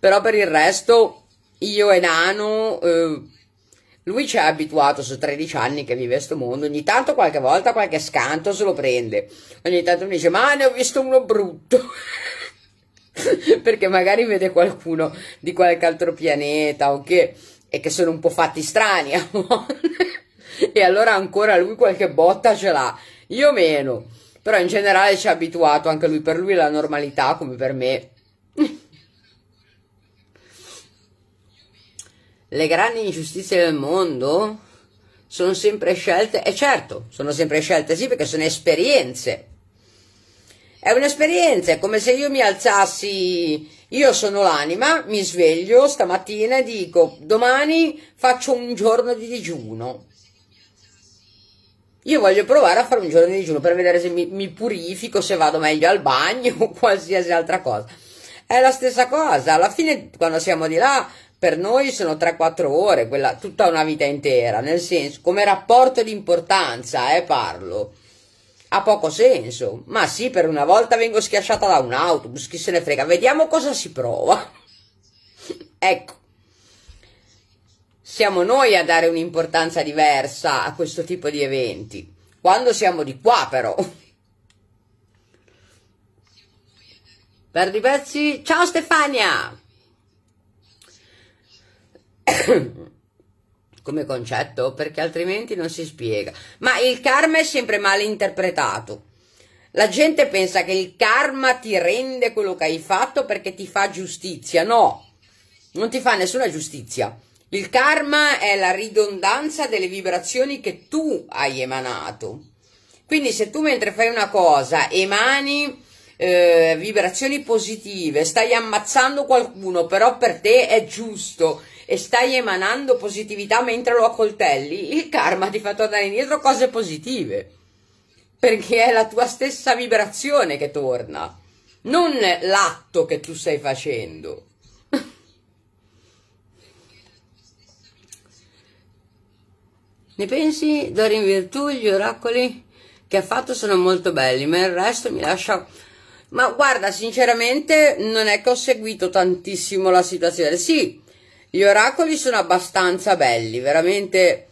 però per il resto io e Nano... Eh, lui ci ha abituato su 13 anni che vive questo mondo. Ogni tanto, qualche volta, qualche scanto se lo prende. Ogni tanto mi dice: Ma ne ho visto uno brutto. (laughs) Perché magari vede qualcuno di qualche altro pianeta o okay? che e che sono un po' fatti strani (laughs) a volte. e allora ancora lui qualche botta ce l'ha, io meno. Però in generale ci ha abituato anche lui, per lui la normalità come per me. Le grandi ingiustizie del mondo sono sempre scelte, e certo, sono sempre scelte sì perché sono esperienze. È un'esperienza, è come se io mi alzassi io sono l'anima, mi sveglio stamattina e dico domani faccio un giorno di digiuno. Io voglio provare a fare un giorno di digiuno per vedere se mi, mi purifico, se vado meglio al bagno (laughs) o qualsiasi altra cosa. È la stessa cosa, alla fine quando siamo di là per noi sono 3-4 ore, quella, tutta una vita intera, nel senso come rapporto di importanza, eh, parlo ha poco senso. Ma sì, per una volta vengo schiacciata da un autobus, chi se ne frega. Vediamo cosa si prova. (laughs) ecco. Siamo noi a dare un'importanza diversa a questo tipo di eventi. Quando siamo di qua, però. Perdi pezzi? Ciao Stefania! (clears throat) come concetto, perché altrimenti non si spiega. Ma il karma è sempre mal interpretato. La gente pensa che il karma ti rende quello che hai fatto perché ti fa giustizia. No, non ti fa nessuna giustizia. Il karma è la ridondanza delle vibrazioni che tu hai emanato. Quindi se tu mentre fai una cosa emani eh, vibrazioni positive, stai ammazzando qualcuno, però per te è giusto e stai emanando positività mentre lo accoltelli, il karma ti fa tornare indietro cose positive, perché è la tua stessa vibrazione che torna, non l'atto che tu stai facendo. (laughs) ne pensi, Dorin Virtù, gli oracoli che ha fatto sono molto belli, ma il resto mi lascia ma guarda, sinceramente non è che ho seguito tantissimo la situazione. Sì, gli oracoli sono abbastanza belli, veramente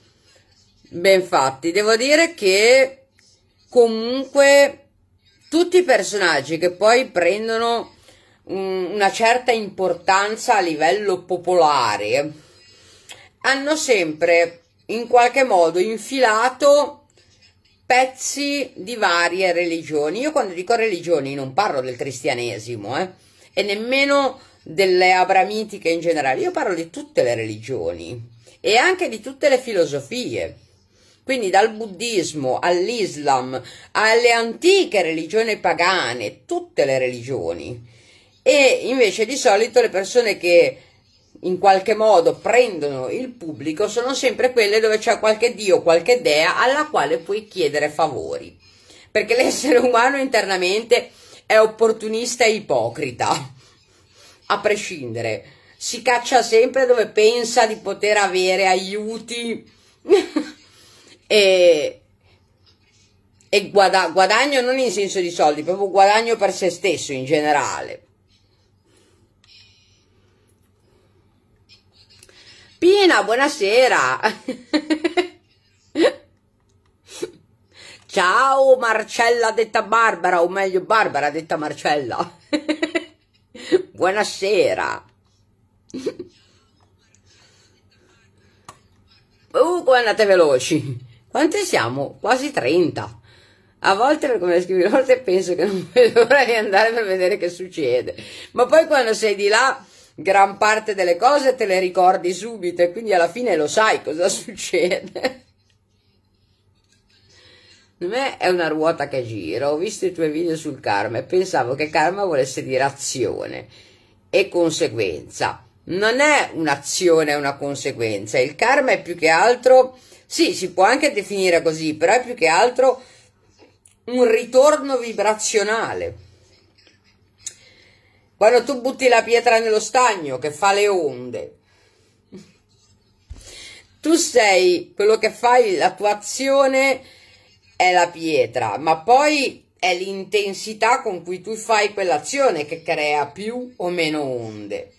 ben fatti. Devo dire che comunque tutti i personaggi che poi prendono una certa importanza a livello popolare hanno sempre in qualche modo infilato pezzi di varie religioni. Io quando dico religioni non parlo del cristianesimo eh, e nemmeno delle abramitiche in generale, io parlo di tutte le religioni e anche di tutte le filosofie. Quindi dal buddismo all'islam alle antiche religioni pagane, tutte le religioni. E invece di solito le persone che in qualche modo prendono il pubblico sono sempre quelle dove c'è qualche dio, qualche dea alla quale puoi chiedere favori. Perché (laughs) l'essere umano internamente è opportunista e ipocrita a prescindere, si caccia sempre dove pensa di poter avere aiuti (laughs) e, e guada, guadagno non in senso di soldi, proprio guadagno per se stesso in generale. Pina, buonasera. (laughs) Ciao Marcella detta Barbara, o meglio Barbara detta Marcella. (laughs) (laughs) Buonasera. Uh, come andate veloci. Quante siamo? Quasi 30. A volte, come le scrivi volte, penso che non vedo l'ora di andare per vedere che succede. Ma poi quando sei di là, gran parte delle cose te le ricordi subito e quindi alla fine lo sai cosa (laughs) succede. Secondo me è una ruota che gira. Ho visto i tuoi video sul karma e pensavo che karma volesse dire azione e conseguenza. Non è un'azione, è una conseguenza. Il karma è più che altro, sì, si può anche definire così, però è più che altro un ritorno vibrazionale. Quando tu butti la pietra nello stagno che fa le onde, tu sei quello che fai, la tua azione è la pietra, ma poi è l'intensità con cui tu fai quell'azione che crea più o meno onde.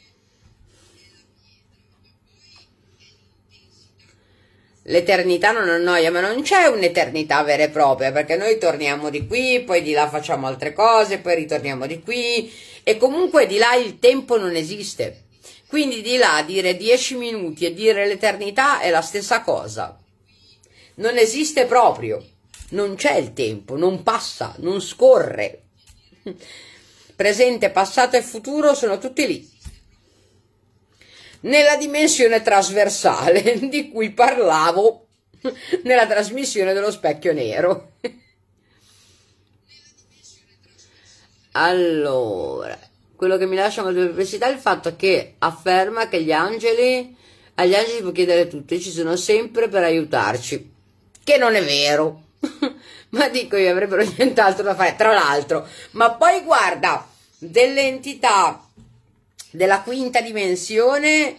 L'eternità non annoia, ma non c'è un'eternità vera e propria, perché noi torniamo di qui, poi di là facciamo altre cose, poi ritorniamo di qui, e comunque di là il tempo non esiste. Quindi di là dire dieci minuti e dire l'eternità è la stessa cosa. Non esiste proprio. Non c'è il tempo, non passa, non scorre. Presente, passato e futuro sono tutti lì. Nella dimensione trasversale (laughs) di cui parlavo nella trasmissione dello specchio nero. Allora, quello che mi lascia molto perplessità è il fatto che afferma che gli angeli, agli angeli si può chiedere tutto e ci sono sempre per aiutarci, che non è vero. (laughs) ma dico io avrebbero nient'altro da fare, tra l'altro. Ma poi guarda, delle entità della quinta dimensione,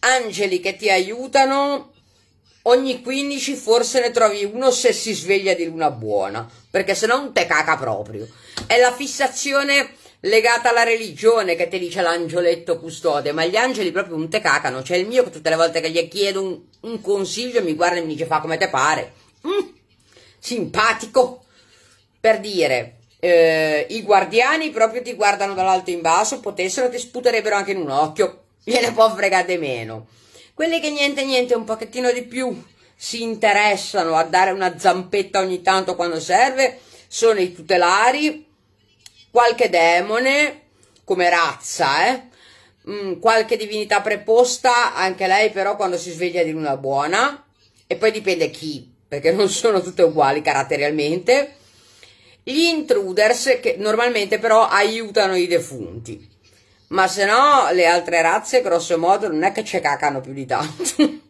angeli che ti aiutano, ogni 15 forse ne trovi uno se si sveglia di luna buona, perché se no non te caca proprio. È la fissazione legata alla religione che ti dice l'angioletto custode, ma gli angeli proprio non te cacano. C'è cioè, il mio che tutte le volte che gli chiedo un, un consiglio mi guarda e mi dice fa come te pare. Mm simpatico per dire eh, i guardiani proprio ti guardano dall'alto in basso, potessero ti sputerebbero anche in un occhio, gliene può fregare meno. Quelli che niente niente un pochettino di più si interessano a dare una zampetta ogni tanto quando serve sono i tutelari, qualche demone come razza, eh? mm, qualche divinità preposta, anche lei però quando si sveglia di luna buona e poi dipende chi, perché non sono tutte uguali caratterialmente, gli intruders che normalmente però aiutano i defunti, ma se no le altre razze grosso modo non è che ci cacano più di tanto. (laughs)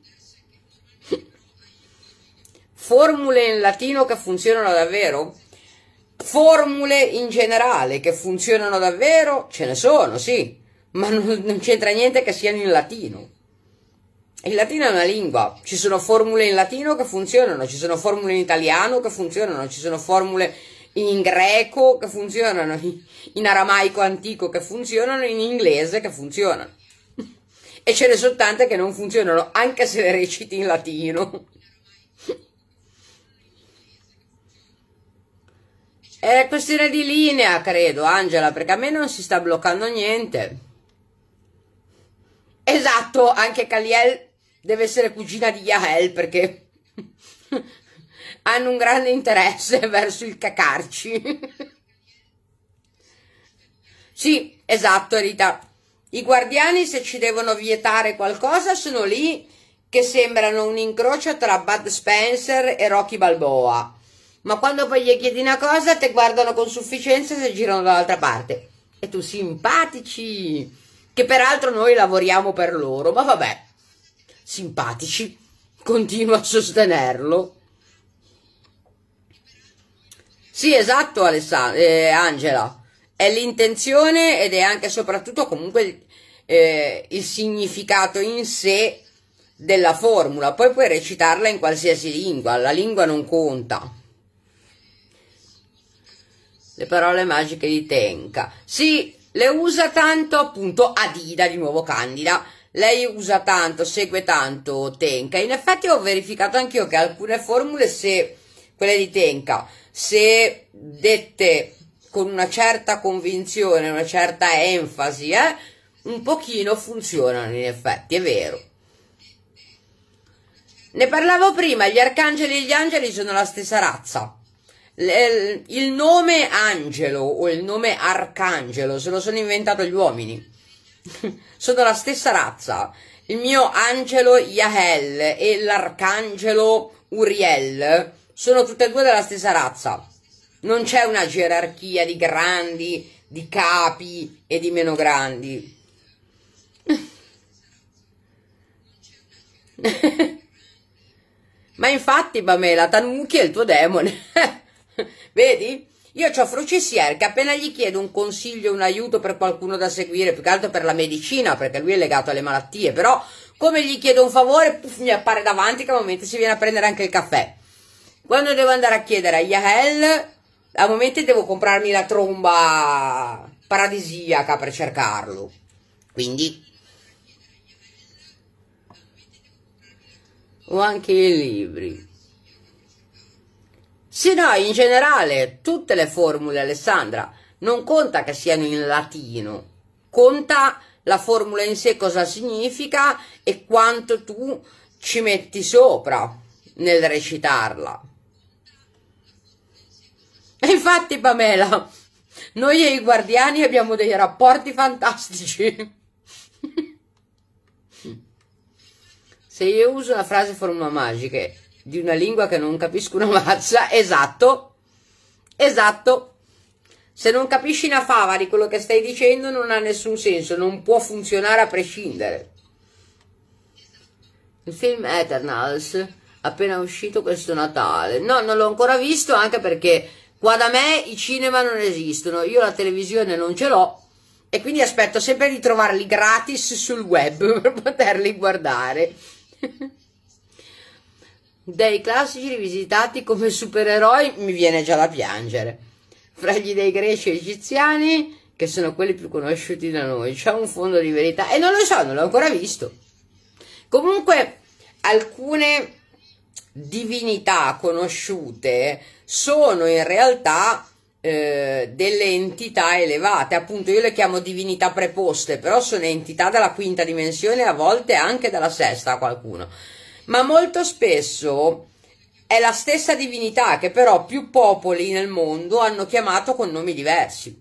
Formule in latino che funzionano davvero? Formule in generale che funzionano davvero? Ce ne sono, sì, ma non, non c'entra niente che siano in latino. Il latino è una lingua, ci sono formule in latino che funzionano, ci sono formule in italiano che funzionano, ci sono formule in greco che funzionano, in aramaico antico che funzionano, in inglese che funzionano. E ce ne sono tante che non funzionano, anche se le reciti in latino. È questione di linea, credo, Angela, perché a me non si sta bloccando niente. Esatto, anche Caliel deve essere cugina di Yael perché (laughs) hanno un grande interesse verso il cacarci. (laughs) sì, esatto, Rita. I guardiani se ci devono vietare qualcosa sono lì che sembrano un incrocio tra Bud Spencer e Rocky Balboa. Ma quando poi gli chiedi una cosa, te guardano con sufficienza se girano dall'altra parte. E tu simpatici! Che peraltro noi lavoriamo per loro, ma vabbè simpatici, continua a sostenerlo. Sì, esatto, Alessandra, eh, Angela. È l'intenzione ed è anche e soprattutto comunque eh, il significato in sé della formula. Poi puoi recitarla in qualsiasi lingua, la lingua non conta. Le parole magiche di Tenka. Sì, le usa tanto appunto Adida, di nuovo Candida, lei usa tanto, segue tanto Tenka. In effetti ho verificato anch'io che alcune formule, se quelle di Tenka, se dette con una certa convinzione, una certa enfasi, eh, un pochino funzionano in effetti, è vero. Ne parlavo prima, gli arcangeli e gli angeli sono la stessa razza. Il nome angelo o il nome arcangelo se lo sono inventato gli uomini sono della stessa razza. Il mio angelo Yahel e l'arcangelo Uriel sono tutte e due della stessa razza. Non c'è una gerarchia di grandi, di capi e di meno grandi. (laughs) Ma infatti, Pamela, Tanuki è il tuo demone. (laughs) Vedi? Io ho Frucisier che appena gli chiedo un consiglio, un aiuto per qualcuno da seguire, più che altro per la medicina, perché lui è legato alle malattie, però come gli chiedo un favore, puff, mi appare davanti che al momento si viene a prendere anche il caffè. Quando devo andare a chiedere a Yahel, al momento devo comprarmi la tromba paradisiaca per cercarlo. Quindi... O anche i libri. Sì, no, in generale, tutte le formule, Alessandra, non conta che siano in latino, conta la formula in sé cosa significa e quanto tu ci metti sopra nel recitarla. E infatti, Pamela, noi e i guardiani abbiamo dei rapporti fantastici. (laughs) Se io uso la frase formula magiche di una lingua che non capisco una mazza, esatto, esatto. Se non capisci una fava di quello che stai dicendo non ha nessun senso, non può funzionare a prescindere. Il film Eternals, appena uscito questo Natale. No, non l'ho ancora visto anche perché qua da me i cinema non esistono, io la televisione non ce l'ho e quindi aspetto sempre di trovarli gratis sul web (laughs) per poterli guardare. (laughs) Dei classici rivisitati come supereroi mi viene già da piangere. Fra gli dei greci e egiziani, che sono quelli più conosciuti da noi, c'è un fondo di verità e non lo so, non l'ho ancora visto. Comunque, alcune divinità conosciute sono in realtà eh, delle entità elevate, appunto io le chiamo divinità preposte, però sono entità dalla quinta dimensione, a volte anche dalla sesta a qualcuno ma molto spesso è la stessa divinità che però più popoli nel mondo hanno chiamato con nomi diversi.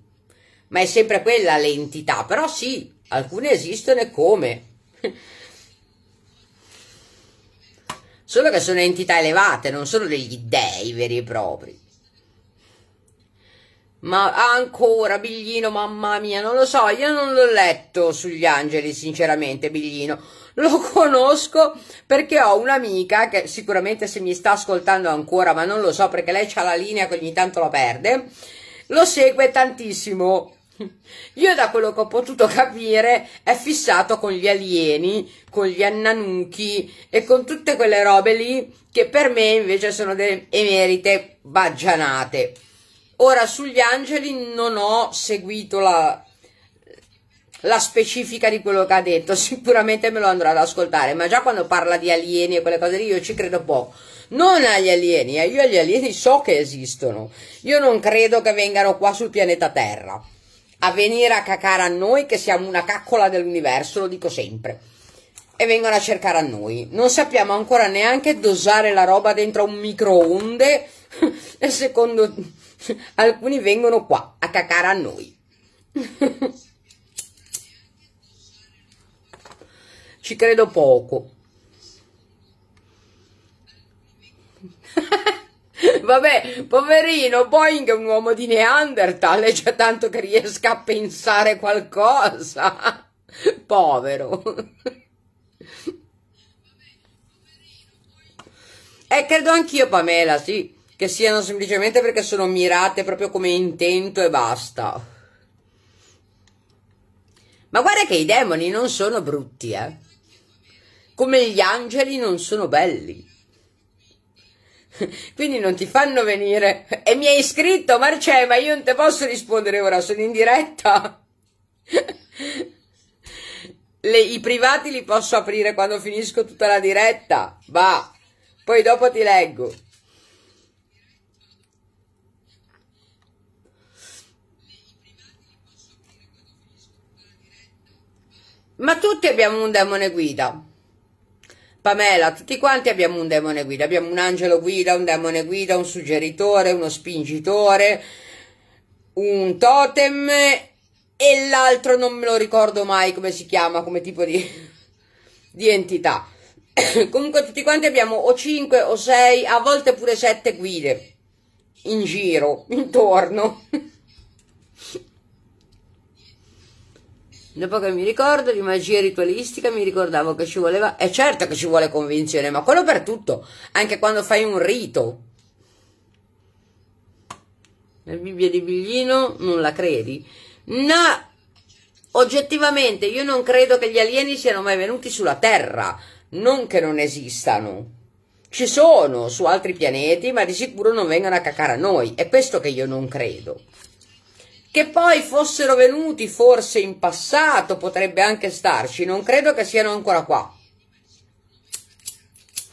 Ma è sempre quella l'entità, però sì, alcune esistono e come. Solo che sono entità elevate, non sono degli dèi veri e propri. Ma ancora Biglino, mamma mia, non lo so, io non l'ho letto sugli angeli, sinceramente, Biglino. Lo (laughs) conosco perché ho un'amica che sicuramente se mi sta ascoltando ancora, ma non lo so perché lei ha la linea che ogni tanto la perde, lo segue tantissimo. (laughs) Io da quello che ho potuto capire è fissato con gli alieni, con gli annanuchi e con tutte quelle robe lì che per me invece sono delle emerite baggianate. Ora, sugli angeli non ho seguito la, la specifica di quello che ha detto, (laughs) sicuramente me lo andrò ad ascoltare, ma già quando parla di alieni e quelle cose lì io ci credo poco. Non agli alieni, eh, io agli alieni so che esistono. Io non credo che vengano qua sul pianeta Terra a venire a cacare a noi che siamo una caccola dell'universo, lo dico sempre. E vengono a cercare a noi. Non sappiamo ancora neanche dosare la roba dentro un microonde. (laughs) e secondo (laughs) alcuni vengono qua a cacare a noi. (laughs) Ci credo poco. (laughs) Vabbè, poverino, Boeing è un uomo di Neanderthal, è già tanto che riesca a pensare qualcosa. Povero. E eh, credo anch'io, Pamela, sì che siano semplicemente perché sono mirate proprio come intento e basta. Ma guarda che i demoni non sono brutti, eh. Come gli angeli non sono belli. (laughs) Quindi non ti fanno venire. E mi hai iscritto, Marcè, ma io non te posso rispondere ora, sono in diretta. (laughs) Le, I privati li posso aprire quando finisco tutta la diretta. Va, poi dopo ti leggo. Ma tutti abbiamo un demone guida. Pamela, tutti quanti abbiamo un demone guida. Abbiamo un angelo guida, un demone guida, un suggeritore, uno spingitore, un totem e l'altro non me lo ricordo mai come si chiama, come tipo di, (laughs) di entità. (coughs) Comunque tutti quanti abbiamo o 5 o 6, a volte pure 7 guide in giro, intorno. (laughs) Dopo che mi ricordo di magia ritualistica, mi ricordavo che ci voleva. È certo che ci vuole convinzione, ma quello per tutto, anche quando fai un rito. La Bibbia di Biglino non la credi? No! Oggettivamente, io non credo che gli alieni siano mai venuti sulla Terra. Non che non esistano. Ci sono su altri pianeti, ma di sicuro non vengono a cacare a noi. È questo che io non credo. Che poi fossero venuti forse in passato potrebbe anche starci, non credo che siano ancora qua.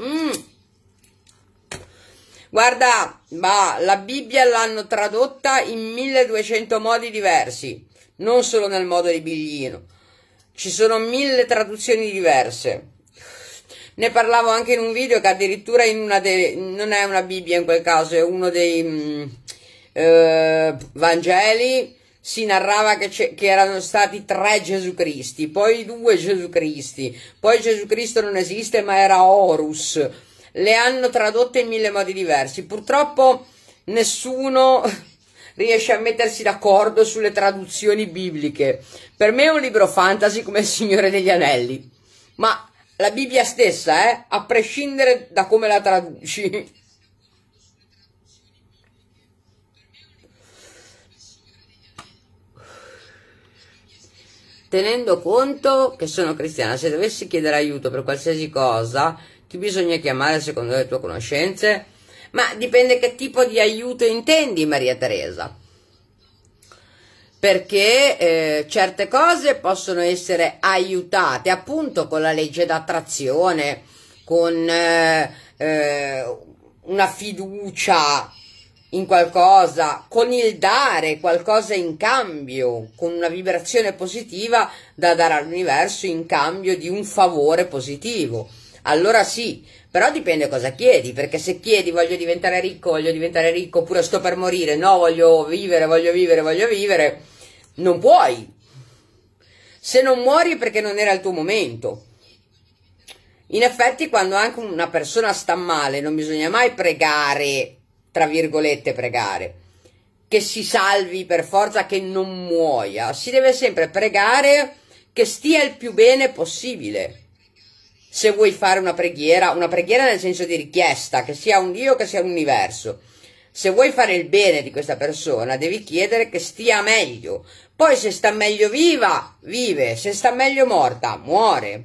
Mm. Guarda, ma la Bibbia l'hanno tradotta in 1200 modi diversi, non solo nel modo di Biglino. Ci sono mille traduzioni diverse. Ne parlavo anche in un video che addirittura in una de, non è una Bibbia in quel caso, è uno dei, mm, eh, Vangeli si narrava che, che, erano stati tre Gesù Cristi, poi due Gesù Cristi, poi Gesù Cristo non esiste ma era Horus. Le hanno tradotte in mille modi diversi. Purtroppo nessuno (laughs) riesce a mettersi d'accordo sulle traduzioni bibliche. Per me è un libro fantasy come Il Signore degli Anelli, ma la Bibbia stessa, eh, a prescindere da come la traduci. tenendo conto che sono cristiana, se dovessi chiedere aiuto per qualsiasi cosa, ti bisogna chiamare secondo le tue conoscenze? Ma dipende che tipo di aiuto intendi, Maria Teresa. Perché eh, certe cose possono essere aiutate appunto con la legge d'attrazione, con eh, eh, una fiducia in qualcosa, con il dare qualcosa in cambio, con una vibrazione positiva da dare all'universo in cambio di un favore positivo. Allora sì, però dipende cosa chiedi, perché se chiedi voglio diventare ricco, voglio diventare ricco, oppure sto per morire, no, voglio vivere, voglio vivere, voglio vivere, non puoi. Se non muori perché non era il tuo momento. In effetti quando anche una persona sta male non bisogna mai pregare tra virgolette, pregare. Che si salvi per forza, che non muoia. Si deve sempre pregare che stia il più bene possibile. Se vuoi fare una preghiera, una preghiera nel senso di richiesta, che sia un Dio, che sia un universo, Se vuoi fare il bene di questa persona, devi chiedere che stia meglio. Poi se sta meglio viva, vive. Se sta meglio morta, muore.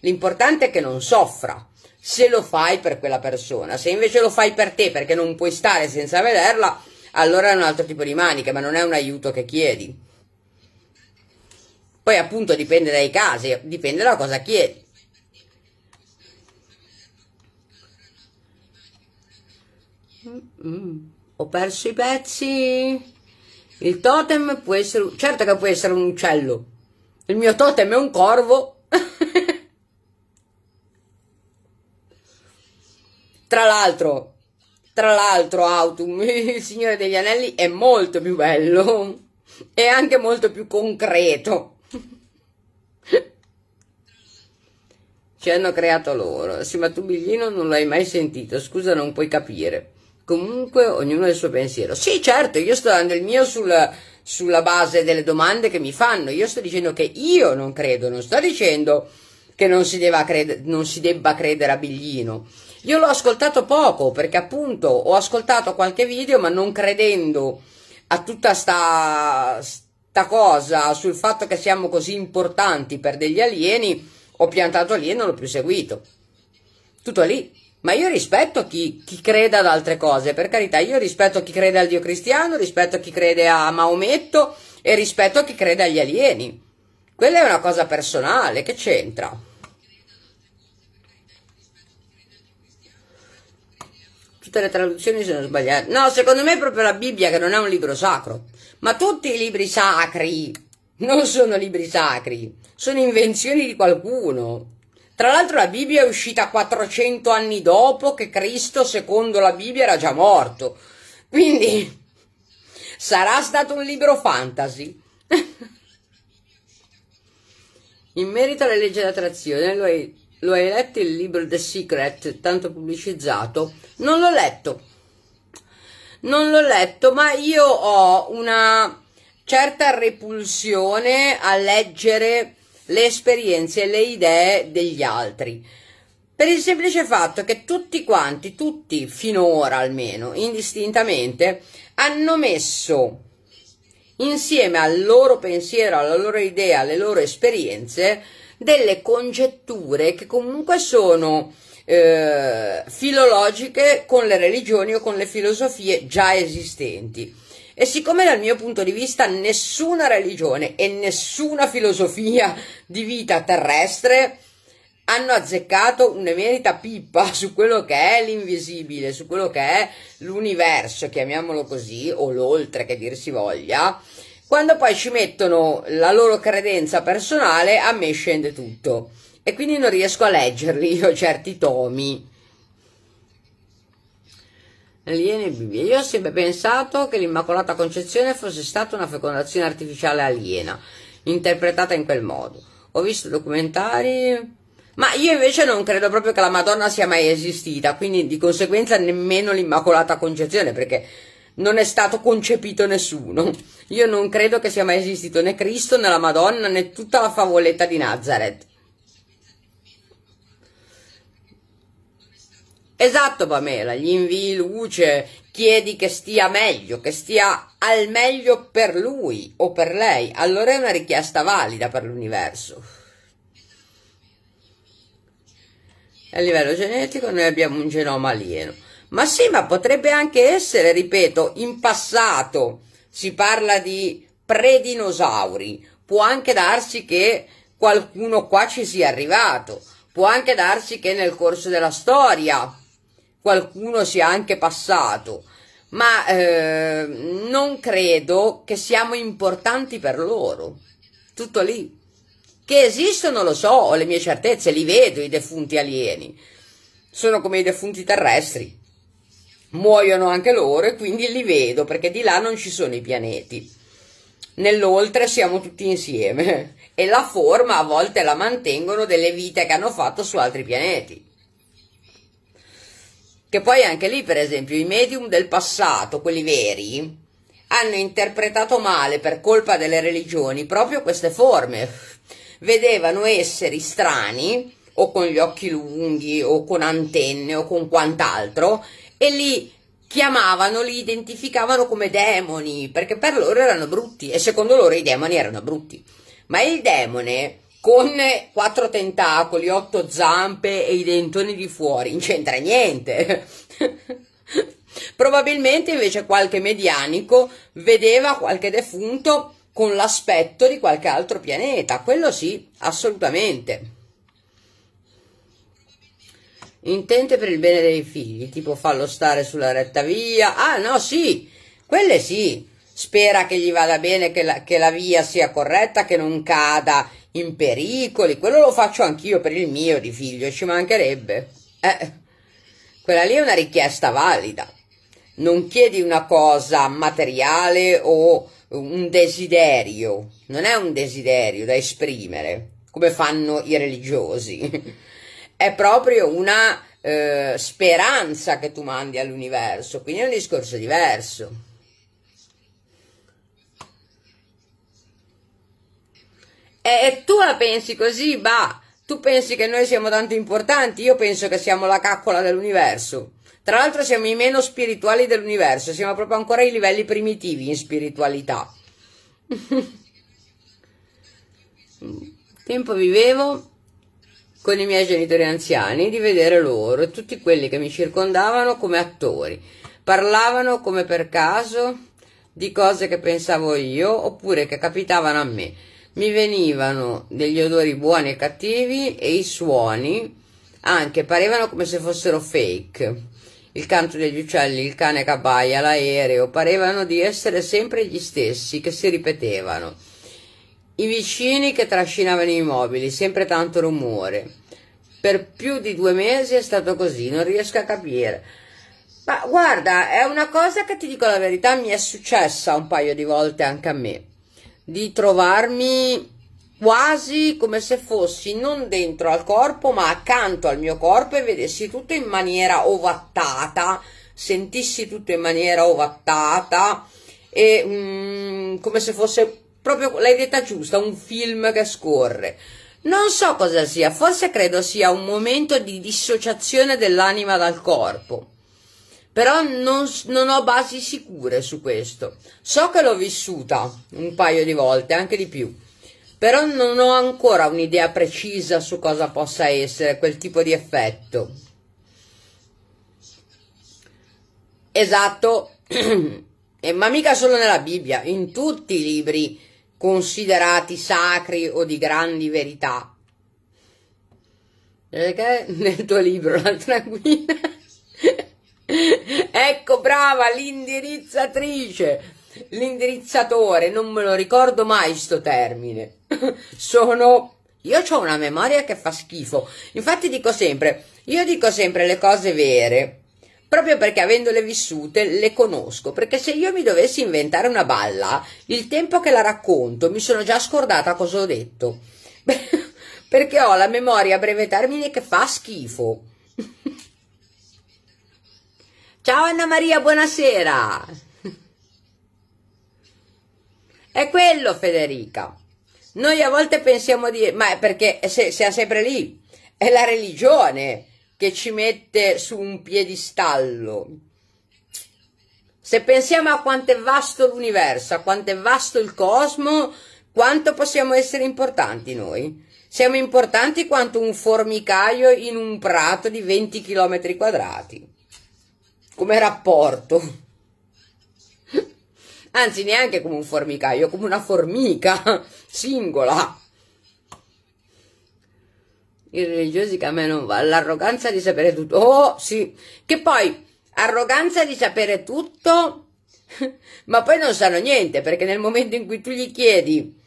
L'importante è che non soffra se lo fai per quella persona. Se invece lo fai per te perché non puoi stare senza vederla, allora è un altro tipo di manica, ma non è un aiuto che chiedi. Poi appunto dipende dai casi, dipende da cosa chiedi. Mm Ho perso i pezzi. Il totem può essere... Certo che può essere un uccello. Il mio totem è un corvo. (laughs) Tra l'altro, tra l'altro, Autumn, (laughs) il Signore degli Anelli è molto più bello e anche molto più concreto. (laughs) Ci hanno creato loro. Sì, ma tu Biglino non l'hai mai sentito. Scusa, non puoi capire. Comunque, ognuno ha il suo pensiero. Sì, certo, io sto dando il mio sulla, sulla base delle domande che mi fanno. Io sto dicendo che io non credo, non sto dicendo che non si, creder, non si debba credere a Biglino. Io l'ho ascoltato poco perché appunto ho ascoltato qualche video ma non credendo a tutta sta, sta cosa sul fatto che siamo così importanti per degli alieni, ho piantato lì e non l'ho più seguito. Tutto lì. Ma io rispetto chi, chi, crede ad altre cose, per carità, io rispetto chi crede al Dio cristiano, rispetto chi crede a Maometto e rispetto chi crede agli alieni. Quella è una cosa personale, che c'entra? tutte le traduzioni sono sbagliate. No, secondo me è proprio la Bibbia che non è un libro sacro. Ma tutti i libri sacri non sono libri sacri, sono invenzioni di qualcuno. Tra l'altro la Bibbia è uscita 400 anni dopo che Cristo, secondo la Bibbia, era già morto. Quindi sarà stato un libro fantasy. (laughs) In merito alle leggi d'attrazione, lui lo hai letto il libro The Secret, tanto pubblicizzato? Non l'ho letto, non l'ho letto, ma io ho una certa repulsione a leggere le esperienze e le idee degli altri. Per il semplice fatto che tutti quanti, tutti finora almeno, indistintamente, hanno messo insieme al loro pensiero, alla loro idea, alle loro esperienze, delle congetture che comunque sono eh, filologiche con le religioni o con le filosofie già esistenti. E siccome dal mio punto di vista nessuna religione e nessuna filosofia di vita terrestre hanno azzeccato un'emerita pippa su quello che è l'invisibile, su quello che è l'universo, chiamiamolo così, o l'oltre che dir si voglia, quando poi ci mettono la loro credenza personale, a me scende tutto. E quindi non riesco a leggerli io certi tomi. Alieni e Bibbia. Io ho sempre pensato che l'Immacolata Concezione fosse stata una fecondazione artificiale aliena, interpretata in quel modo. Ho visto documentari ma io invece non credo proprio che la Madonna sia mai esistita, quindi di conseguenza nemmeno l'Immacolata Concezione, perché non è stato concepito nessuno. Io non credo che sia mai esistito né Cristo né la Madonna né tutta la favoletta di Nazareth. Esatto, Pamela, gli invii luce, chiedi che stia meglio, che stia al meglio per lui o per lei. Allora è una richiesta valida per l'universo. A livello genetico noi abbiamo un genoma alieno ma sì, ma potrebbe anche essere, ripeto, in passato si parla di predinosauri, può anche darsi che qualcuno qua ci sia arrivato, può anche darsi che nel corso della storia qualcuno sia anche passato, ma eh, non credo che siamo importanti per loro. Tutto lì. Che esistono lo so, ho le mie certezze, li vedo i defunti alieni. Sono come i defunti terrestri muoiono anche loro e quindi li vedo perché di là non ci sono i pianeti. Nell'oltre siamo tutti insieme (laughs) e la forma a volte la mantengono delle vite che hanno fatto su altri pianeti. Che poi anche lì, per esempio, i medium del passato, quelli veri, hanno interpretato male per colpa delle religioni proprio queste forme. Vedevano esseri strani o con gli occhi lunghi o con antenne o con quant'altro e li chiamavano, li identificavano come demoni, perché per loro erano brutti e secondo loro i demoni erano brutti. Ma il demone con quattro tentacoli, otto zampe e i dentoni di fuori, non c'entra niente. Probabilmente invece qualche medianico vedeva qualche defunto con l'aspetto di qualche altro pianeta, quello sì, assolutamente intente per il bene dei figli, tipo fallo stare sulla retta via, ah no sì, quelle sì, spera che gli vada bene, che la, che la via sia corretta, che non cada in pericoli, quello lo faccio anch'io per il mio di figlio, ci mancherebbe. Eh, quella lì è una richiesta valida, non chiedi una cosa materiale o un desiderio, non è un desiderio da esprimere, come fanno i religiosi. (laughs) è proprio una eh, speranza che tu mandi all'universo, quindi è un discorso diverso. E, tu la pensi così, bah, tu pensi che noi siamo tanto importanti, io penso che siamo la caccola dell'universo. Tra l'altro siamo i meno spirituali dell'universo, siamo proprio ancora ai livelli primitivi in spiritualità. (laughs) Tempo vivevo con i miei genitori anziani di vedere loro e tutti quelli che mi circondavano come attori. Parlavano come per caso di cose che pensavo io oppure che capitavano a me. Mi venivano degli odori buoni e cattivi e i suoni anche parevano come se fossero fake. Il canto degli uccelli, il cane che abbaia, l'aereo parevano di essere sempre gli stessi che si ripetevano. I vicini che trascinavano i mobili, sempre tanto rumore. Per più di due mesi è stato così, non riesco a capire. Ma guarda, è una cosa che ti dico la verità, mi è successa un paio di volte anche a me, di trovarmi quasi come se fossi non dentro al corpo, ma accanto al mio corpo e vedessi tutto in maniera ovattata, sentissi tutto in maniera ovattata e mm, come se fosse proprio l'hai detta giusta, un film che scorre. Non so cosa sia, forse credo sia un momento di dissociazione dell'anima dal corpo. Però non, non, ho basi sicure su questo. So che l'ho vissuta un paio di volte, anche di più. Però non ho ancora un'idea precisa su cosa possa essere quel tipo di effetto. Esatto, (clears throat) eh, ma mica solo nella Bibbia, in tutti i libri considerati sacri o di grandi verità. Perché (laughs) nel tuo libro la tranquilla... (laughs) ecco brava l'indirizzatrice, l'indirizzatore, non me lo ricordo mai sto termine. (laughs) Sono... Io ho una memoria che fa schifo. Infatti dico sempre, io dico sempre le cose vere proprio perché avendole vissute le conosco, perché se io mi dovessi inventare una balla, il tempo che la racconto mi sono già scordata cosa ho detto, (laughs) perché ho la memoria a breve termine che fa schifo. (laughs) Ciao Anna Maria, buonasera. (laughs) È quello Federica. Noi a volte pensiamo di... ma è perché siamo sempre lì, è la religione che ci mette su un piedistallo. Se pensiamo a quanto è vasto l'universo, a quanto è vasto il cosmo, quanto possiamo essere importanti noi? Siamo importanti quanto un formicaio in un prato di 20 km quadrati, come rapporto. (laughs) Anzi, neanche come un formicaio, come una formica (laughs) singola i religiosi che a me non va, l'arroganza di sapere tutto. Oh, sì, che poi arroganza di sapere tutto, (laughs) ma poi non sanno niente, perché nel momento in cui tu gli chiedi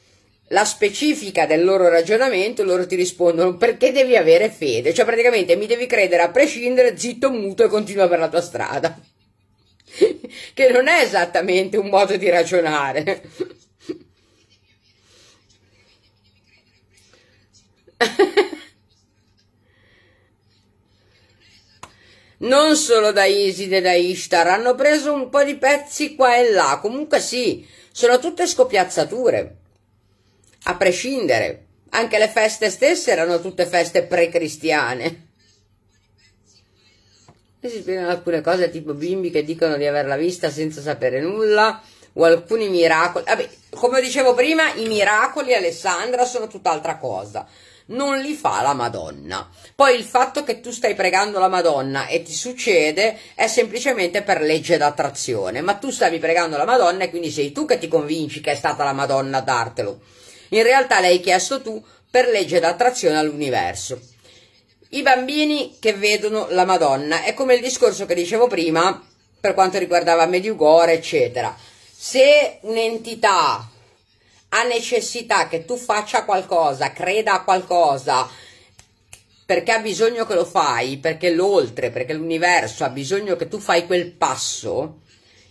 la specifica del loro ragionamento, loro ti rispondono perché devi avere fede, cioè praticamente mi devi credere a prescindere, zitto, muto e continua per la tua strada. (laughs) che non è esattamente un modo di ragionare. (laughs) non solo da Iside e da Ishtar, hanno preso un po' di pezzi qua e là, comunque sì, sono tutte scopiazzature, a prescindere, anche le feste stesse erano tutte feste pre-cristiane. E si spiegano alcune cose tipo bimbi che dicono di averla vista senza sapere nulla, o alcuni miracoli. Vabbè, come dicevo prima, i miracoli, Alessandra, sono tutt'altra cosa non li fa la Madonna. Poi il fatto che tu stai pregando la Madonna e ti succede è semplicemente per legge d'attrazione, ma tu stavi pregando la Madonna e quindi sei tu che ti convinci che è stata la Madonna a dartelo. In realtà l'hai chiesto tu per legge d'attrazione all'universo. I bambini che vedono la Madonna è come il discorso che dicevo prima per quanto riguardava Mediugore, eccetera. Se un'entità ha necessità che tu faccia qualcosa, creda a qualcosa, perché ha bisogno che lo fai, perché l'oltre, perché l'universo ha bisogno che tu fai quel passo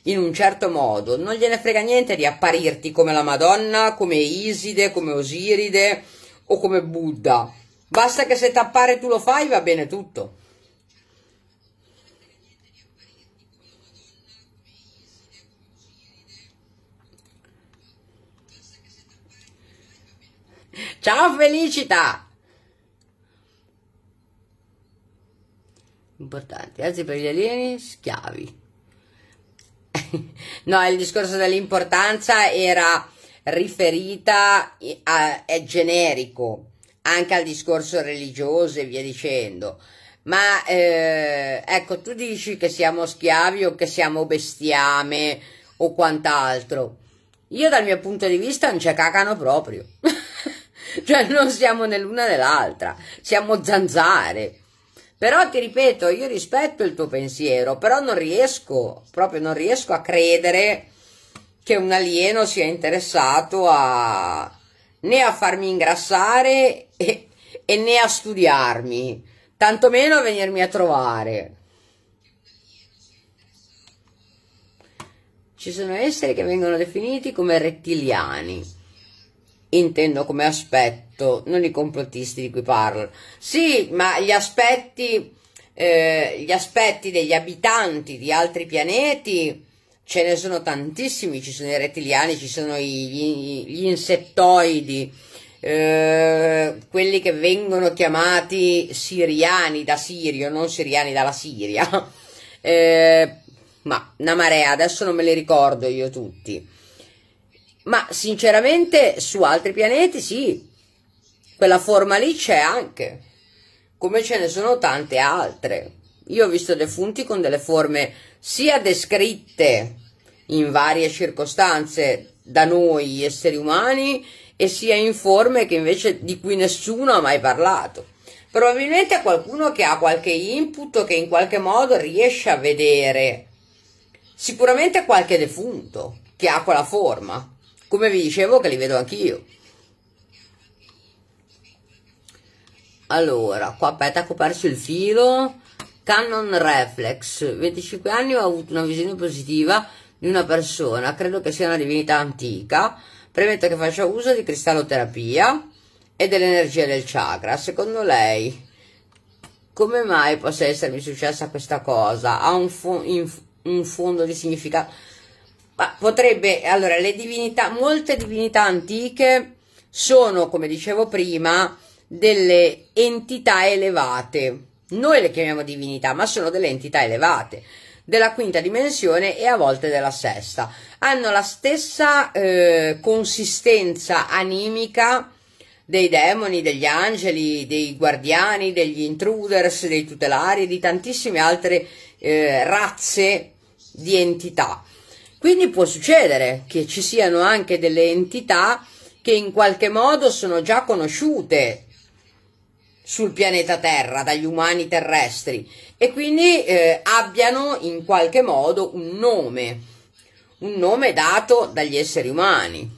in un certo modo, non gliene frega niente di apparirti come la Madonna, come Iside, come Osiride o come Buddha. Basta che se t'appare tu lo fai, va bene tutto. Ciao Felicita! Importante, anzi eh, per gli alieni schiavi. (laughs) no, il discorso dell'importanza era riferita a, è generico anche al discorso religioso e via dicendo. Ma eh, ecco, tu dici che siamo schiavi o che siamo bestiame o quant'altro. Io dal mio punto di vista non c'è cacano proprio. (laughs) (laughs) cioè non siamo né l'una né l'altra, siamo zanzare. Però ti ripeto, io rispetto il tuo pensiero, però non riesco, proprio non riesco a credere che un alieno sia interessato a né a farmi ingrassare e, e né a studiarmi, tantomeno a venirmi a trovare. Ci sono esseri che vengono definiti come rettiliani intendo come aspetto, non i complottisti di cui parlo. Sì, ma gli aspetti, eh, gli aspetti degli abitanti di altri pianeti ce ne sono tantissimi, ci sono i rettiliani, ci sono gli, gli insettoidi, eh, quelli che vengono chiamati siriani da Sirio, non siriani dalla Siria. (laughs) Eh, ma una marea, adesso non me li ricordo io tutti ma sinceramente su altri pianeti sì, quella forma lì c'è anche, come ce ne sono tante altre. Io ho visto defunti con delle forme sia descritte in varie circostanze da noi esseri umani e sia in forme che invece di cui nessuno ha mai parlato. Probabilmente qualcuno che ha qualche input che in qualche modo riesce a vedere sicuramente qualche defunto che ha quella forma come vi dicevo che li vedo anch'io. Allora, qua aspetta a perso il filo. Canon Reflex, 25 anni, ho avuto una visione positiva di una persona, credo che sia una divinità antica. Premetto che faccia uso di cristalloterapia e dell'energia del chakra. Secondo lei, come mai possa essermi successa questa cosa? Ha un, fo un fondo di significato ma potrebbe, allora, le divinità, molte divinità antiche sono, come dicevo prima, delle entità elevate. Noi le chiamiamo divinità, ma sono delle entità elevate della quinta dimensione e a volte della sesta. Hanno la stessa eh, consistenza animica dei demoni, degli angeli, dei guardiani, degli intruders, dei tutelari, di tantissime altre eh, razze di entità. Quindi può succedere che ci siano anche delle entità che in qualche modo sono già conosciute sul pianeta Terra dagli umani terrestri e quindi eh, abbiano in qualche modo un nome, un nome dato dagli esseri umani.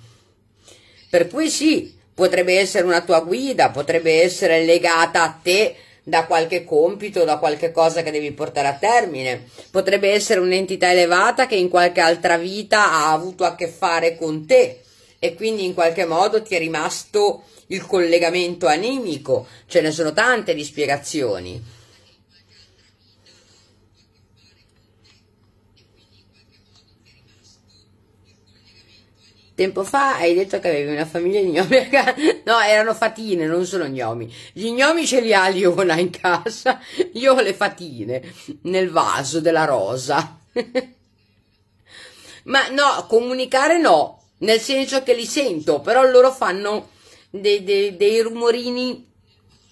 Per cui sì, potrebbe essere una tua guida, potrebbe essere legata a te da qualche compito, da qualche cosa che devi portare a termine. Potrebbe essere un'entità elevata che in qualche altra vita ha avuto a che fare con te e quindi in qualche modo ti è rimasto il collegamento animico. Ce ne sono tante di spiegazioni. Tempo fa hai detto che avevi una famiglia di gnomi (laughs) a casa. No, erano fatine, non sono gnomi. Gli gnomi ce li ha Liona in casa. (laughs) Io ho le fatine nel vaso della rosa. (laughs) Ma no, comunicare no, nel senso che li sento, però loro fanno dei, dei, dei rumorini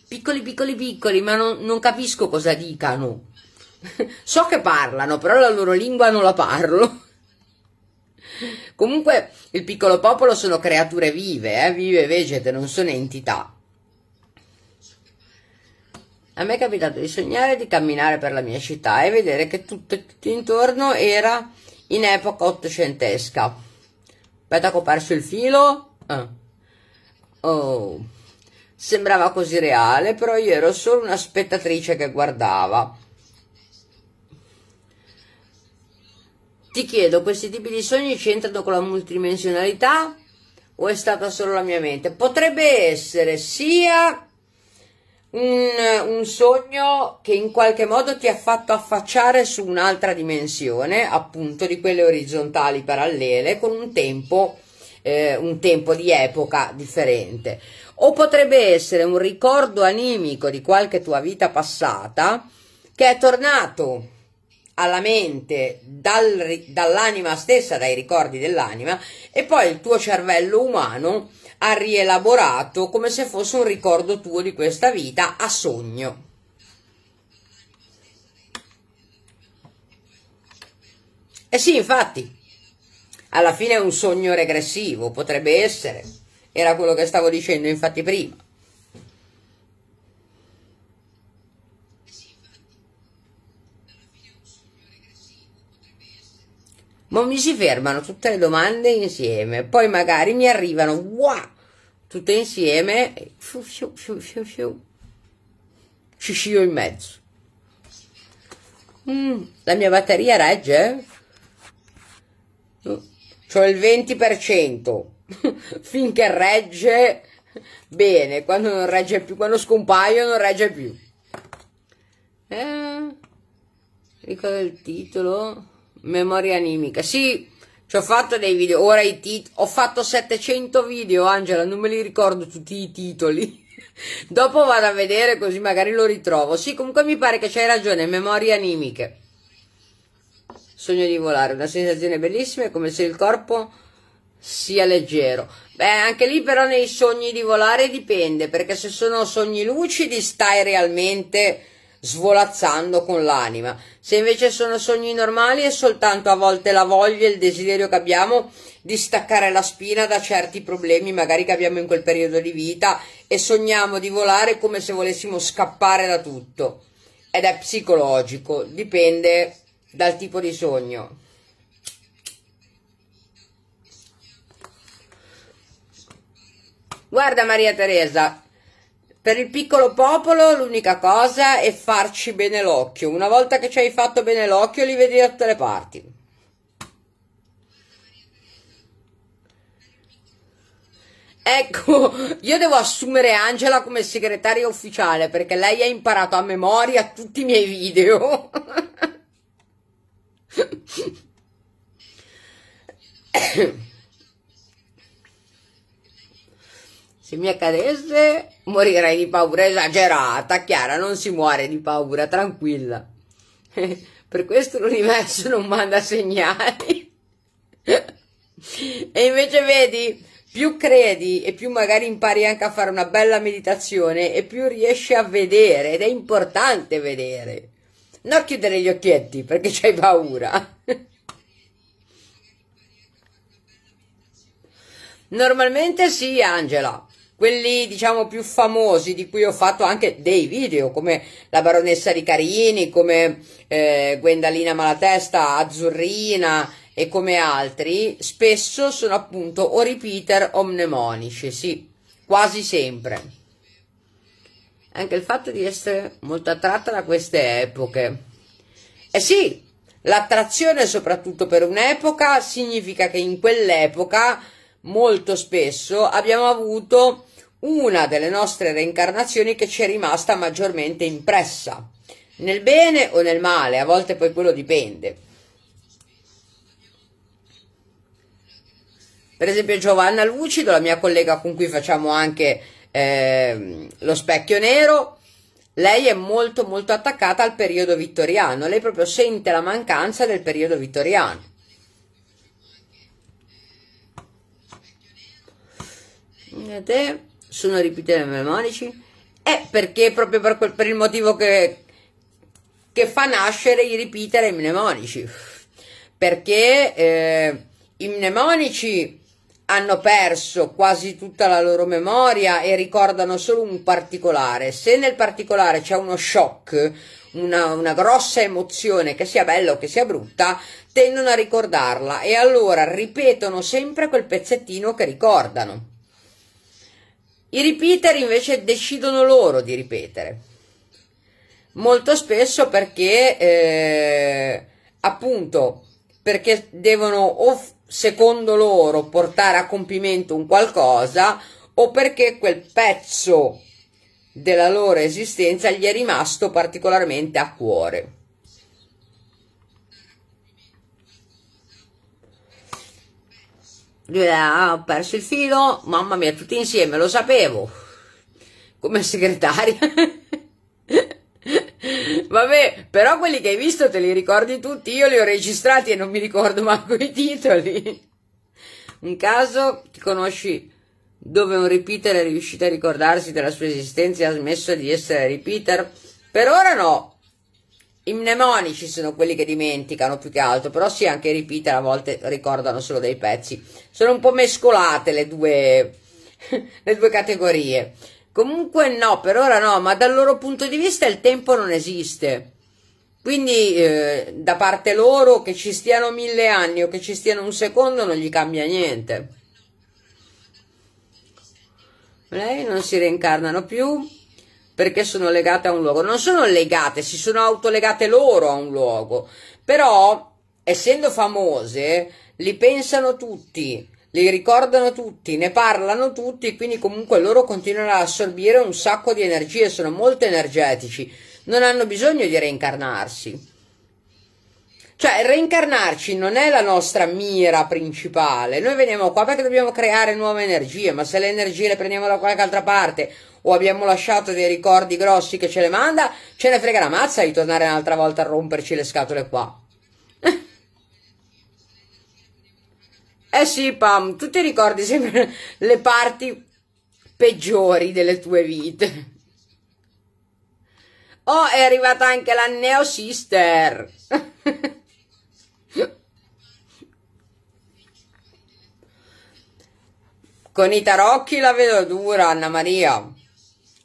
piccoli, piccoli, piccoli, ma non, non capisco cosa dicano. so che parlano, però la loro lingua non la parlo. Comunque il piccolo popolo sono creature vive, eh? vive vegete, non sono entità. A me è capitato di sognare di camminare per la mia città e vedere che tutto, tutto intorno era in epoca ottocentesca. Aspetta che ho perso il filo. Ah. Oh. Sembrava così reale, però io ero solo una spettatrice che guardava. Ti chiedo, questi tipi di sogni c'entrano con la multidimensionalità o è stata solo la mia mente? Potrebbe essere sia un, un sogno che in qualche modo ti ha fatto affacciare su un'altra dimensione, appunto di quelle orizzontali parallele, con un tempo eh, un tempo di epoca differente. O potrebbe essere un ricordo animico di qualche tua vita passata che è tornato alla mente dal, dall'anima stessa, dai ricordi dell'anima, e poi il tuo cervello umano ha rielaborato come se fosse un ricordo tuo di questa vita a sogno. E eh sì, infatti, alla fine è un sogno regressivo, potrebbe essere, era quello che stavo dicendo infatti prima. ma mi si fermano tutte le domande insieme, poi magari mi arrivano wow, tutte insieme, fiu, fiu, fiu, fiu, fiu. ci scio in mezzo. Mm, la mia batteria regge? Eh? Mm, c'ho il 20%, (laughs) finché regge bene, quando non regge più, quando scompaio non regge più. Eh, ricordo il titolo memoria animica. Sì, ci ho fatto dei video, ora i titoli, ho fatto 700 video Angela, non me li ricordo tutti i titoli. (laughs) Dopo vado a vedere così magari lo ritrovo. Sì, comunque mi pare che c'hai ragione, memorie animiche. Sogno di volare, una sensazione bellissima, è come se il corpo sia leggero. Beh, anche lì però nei sogni di volare dipende, perché se sono sogni lucidi stai realmente svolazzando con l'anima. Se invece sono sogni normali è soltanto a volte la voglia e il desiderio che abbiamo di staccare la spina da certi problemi magari che abbiamo in quel periodo di vita e sogniamo di volare come se volessimo scappare da tutto. Ed è psicologico, dipende dal tipo di sogno. Guarda Maria Teresa, per il piccolo popolo l'unica cosa è farci bene l'occhio. Una volta che ci hai fatto bene l'occhio li vedi da tutte le parti. Ecco, io devo assumere Angela come segretaria ufficiale perché lei ha imparato a memoria tutti i miei video. Se mi accadesse Morirei di paura esagerata, Chiara non si muore di paura, tranquilla. (laughs) per questo l'universo non manda segnali. (laughs) e invece vedi, più credi e più magari impari anche a fare una bella meditazione e più riesci a vedere ed è importante vedere. Non chiudere gli occhietti perché c'hai paura. (laughs) Normalmente sì, Angela quelli diciamo più famosi di cui ho fatto anche dei video come la baronessa Ricarini, come eh, Gwendalina Malatesta, Azzurrina e come altri, spesso sono appunto o repeater o mnemonici, sì, quasi sempre. Anche il fatto di essere molto attratta da queste epoche. Eh sì, l'attrazione soprattutto per un'epoca significa che in quell'epoca molto spesso abbiamo avuto una delle nostre reincarnazioni che ci è rimasta maggiormente impressa, nel bene o nel male, a volte poi quello dipende. Per esempio Giovanna Lucido, la mia collega con cui facciamo anche eh, lo specchio nero, lei è molto molto attaccata al periodo vittoriano, lei proprio sente la mancanza del periodo vittoriano. sono ripetiti mnemonici è perché proprio per, quel, per il motivo che, che, fa nascere i ripetere mnemonici perché eh, i mnemonici hanno perso quasi tutta la loro memoria e ricordano solo un particolare. Se nel particolare c'è uno shock, una, una, grossa emozione, che sia bella o che sia brutta, tendono a ricordarla e allora ripetono sempre quel pezzettino che ricordano. I repeater invece decidono loro di ripetere, molto spesso perché eh, appunto perché devono o secondo loro portare a compimento un qualcosa o perché quel pezzo della loro esistenza gli è rimasto particolarmente a cuore. Lui ha perso il filo, mamma mia, tutti insieme, lo sapevo. Come segretaria. (laughs) Vabbè, però quelli che hai visto te li ricordi tutti, io li ho registrati e non mi ricordo manco i titoli. Un caso ti conosci dove un repeater è riuscito a ricordarsi della sua esistenza e ha smesso di essere repeater? Per ora no, i mnemonici sono quelli che dimenticano più che altro, però sì, anche i repeater a volte ricordano solo dei pezzi. Sono un po' mescolate le due, (laughs) le due categorie. Comunque no, per ora no, ma dal loro punto di vista il tempo non esiste. Quindi eh, da parte loro che ci stiano mille anni o che ci stiano un secondo non gli cambia niente. Lei non si reincarnano più perché sono legate a un luogo. Non sono legate, si sono autolegate loro a un luogo. Però, essendo famose, li pensano tutti, li ricordano tutti, ne parlano tutti, quindi comunque loro continuano ad assorbire un sacco di energie, sono molto energetici, non hanno bisogno di reincarnarsi. Cioè, reincarnarci non è la nostra mira principale. Noi veniamo qua perché dobbiamo creare nuove energie, ma se le energie le prendiamo da qualche altra parte o abbiamo lasciato dei ricordi grossi che ce le manda, ce ne frega la mazza di tornare un'altra volta a romperci le scatole qua. (laughs) eh sì, Pam, tu ti ricordi sempre le parti peggiori delle tue vite. Oh, è arrivata anche la Neo Sister. (laughs) Con i tarocchi la vedo dura, Anna Maria.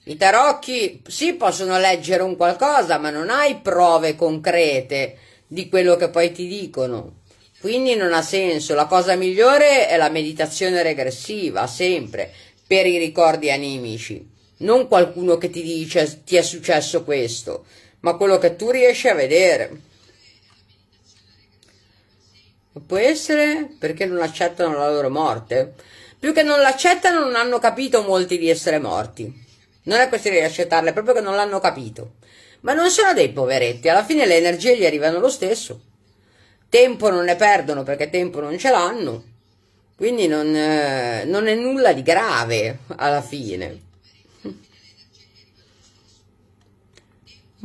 I tarocchi sì possono leggere un qualcosa, ma non hai prove concrete di quello che poi ti dicono. Quindi non ha senso. La cosa migliore è la meditazione regressiva, sempre, per i ricordi animici. Non qualcuno che ti dice ti è successo questo, ma quello che tu riesci a vedere. Può essere perché non accettano la loro morte? Più che non l'accettano, non hanno capito molti di essere morti. Non è questione di accettarle, è proprio che non l'hanno capito. Ma non sono dei poveretti, alla fine le energie gli arrivano lo stesso. Tempo non ne perdono perché tempo non ce l'hanno. Quindi non, eh, non è nulla di grave alla fine.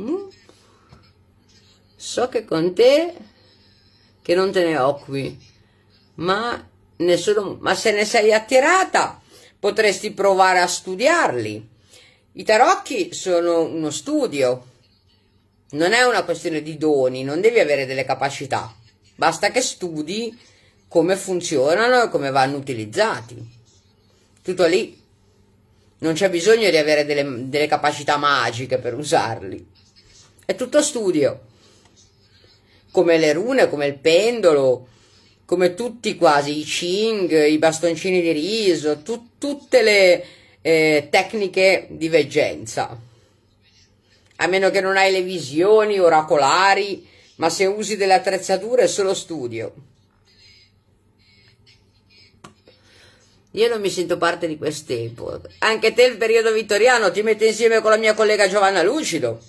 Mm. So che con te che non te ne ho qui, ma, nessuno, ma se ne sei attirata potresti provare a studiarli i tarocchi sono uno studio, non è una questione di doni, non devi avere delle capacità, basta che studi come funzionano e come vanno utilizzati. Tutto lì. Non c'è bisogno di avere delle, delle capacità magiche per usarli. È tutto studio. Come le rune, come il pendolo, come tutti quasi, i ching, i bastoncini di riso, tu, tutte le, eh, tecniche di veggenza, a meno che non hai le visioni oracolari, ma se usi delle attrezzature è solo studio. Io non mi sento parte di questo tempo. Anche te il periodo vittoriano ti mette insieme con la mia collega Giovanna Lucido.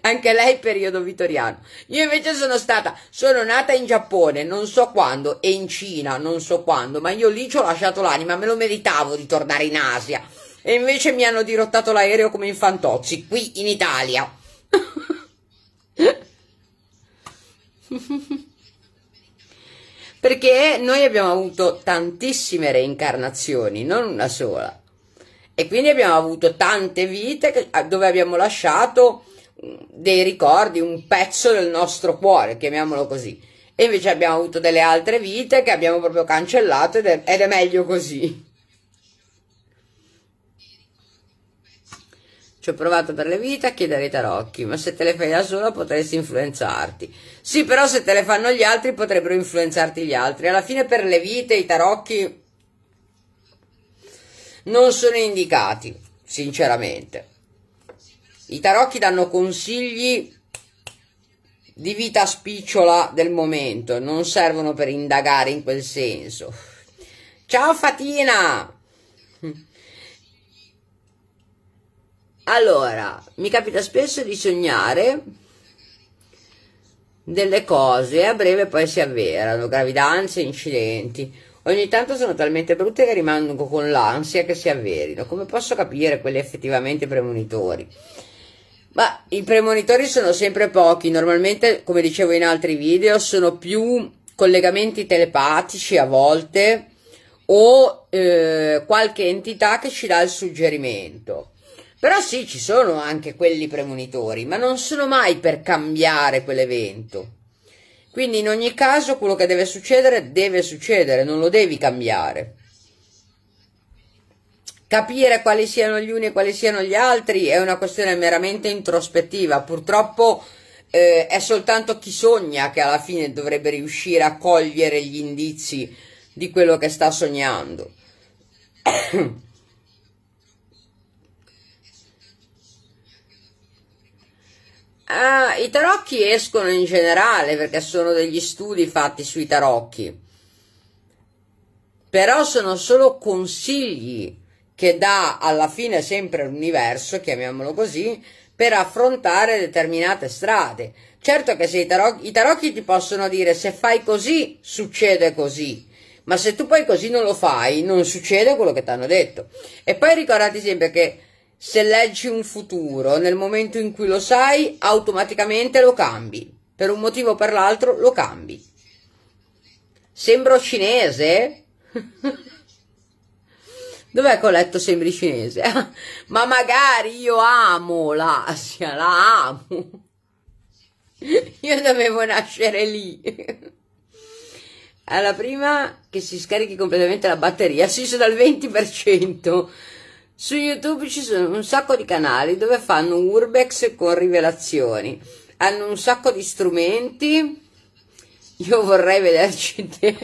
Anche lei periodo vittoriano. Io invece sono stata, sono nata in Giappone, non so quando, e in Cina, non so quando, ma io lì ci ho lasciato l'anima, me lo meritavo di tornare in Asia. E invece mi hanno dirottato l'aereo come in fantozzi, qui in Italia. Perché noi abbiamo avuto tantissime reincarnazioni, non una sola. E quindi abbiamo avuto tante vite dove abbiamo lasciato dei ricordi, un pezzo del nostro cuore, chiamiamolo così. E invece abbiamo avuto delle altre vite che abbiamo proprio cancellato ed è, ed è meglio così. Ci ho provato per le vite a chiedere i tarocchi, ma se te le fai da sola potresti influenzarti. Sì, però se te le fanno gli altri potrebbero influenzarti gli altri. Alla fine per le vite i tarocchi non sono indicati, sinceramente. I tarocchi danno consigli di vita spicciola del momento, non servono per indagare in quel senso. Ciao Fatina! Allora, mi capita spesso di sognare delle cose e a breve poi si avverano, gravidanze, incidenti. Ogni tanto sono talmente brutte che rimango con l'ansia che si avverino. Come posso capire quelli effettivamente premonitori? Ma i premonitori sono sempre pochi, normalmente, come dicevo in altri video, sono più collegamenti telepatici a volte o eh, qualche entità che ci dà il suggerimento. Però sì, ci sono anche quelli premonitori, ma non sono mai per cambiare quell'evento. Quindi in ogni caso quello che deve succedere deve succedere, non lo devi cambiare. Capire quali siano gli uni e quali siano gli altri è una questione meramente introspettiva. Purtroppo eh, è soltanto chi sogna che alla fine dovrebbe riuscire a cogliere gli indizi di quello che sta sognando. (clears throat) ah, I tarocchi escono in generale perché sono degli studi fatti sui tarocchi, però sono solo consigli che dà alla fine sempre l'universo, chiamiamolo così, per affrontare determinate strade. Certo che se i, tarocchi, i tarocchi ti possono dire se fai così succede così, ma se tu poi così non lo fai non succede quello che ti hanno detto. E poi ricordati sempre che se leggi un futuro, nel momento in cui lo sai, automaticamente lo cambi. Per un motivo o per l'altro lo cambi. Sembro cinese? (laughs) Dov'è che ho letto sembri cinese? (laughs) Ma magari io amo l'Asia, la amo. (laughs) Io dovevo nascere lì. (laughs) Alla prima che si scarichi completamente la batteria, sì, sono al 20%. Su YouTube ci sono un sacco di canali dove fanno urbex con rivelazioni. Hanno un sacco di strumenti. Io vorrei vederci te.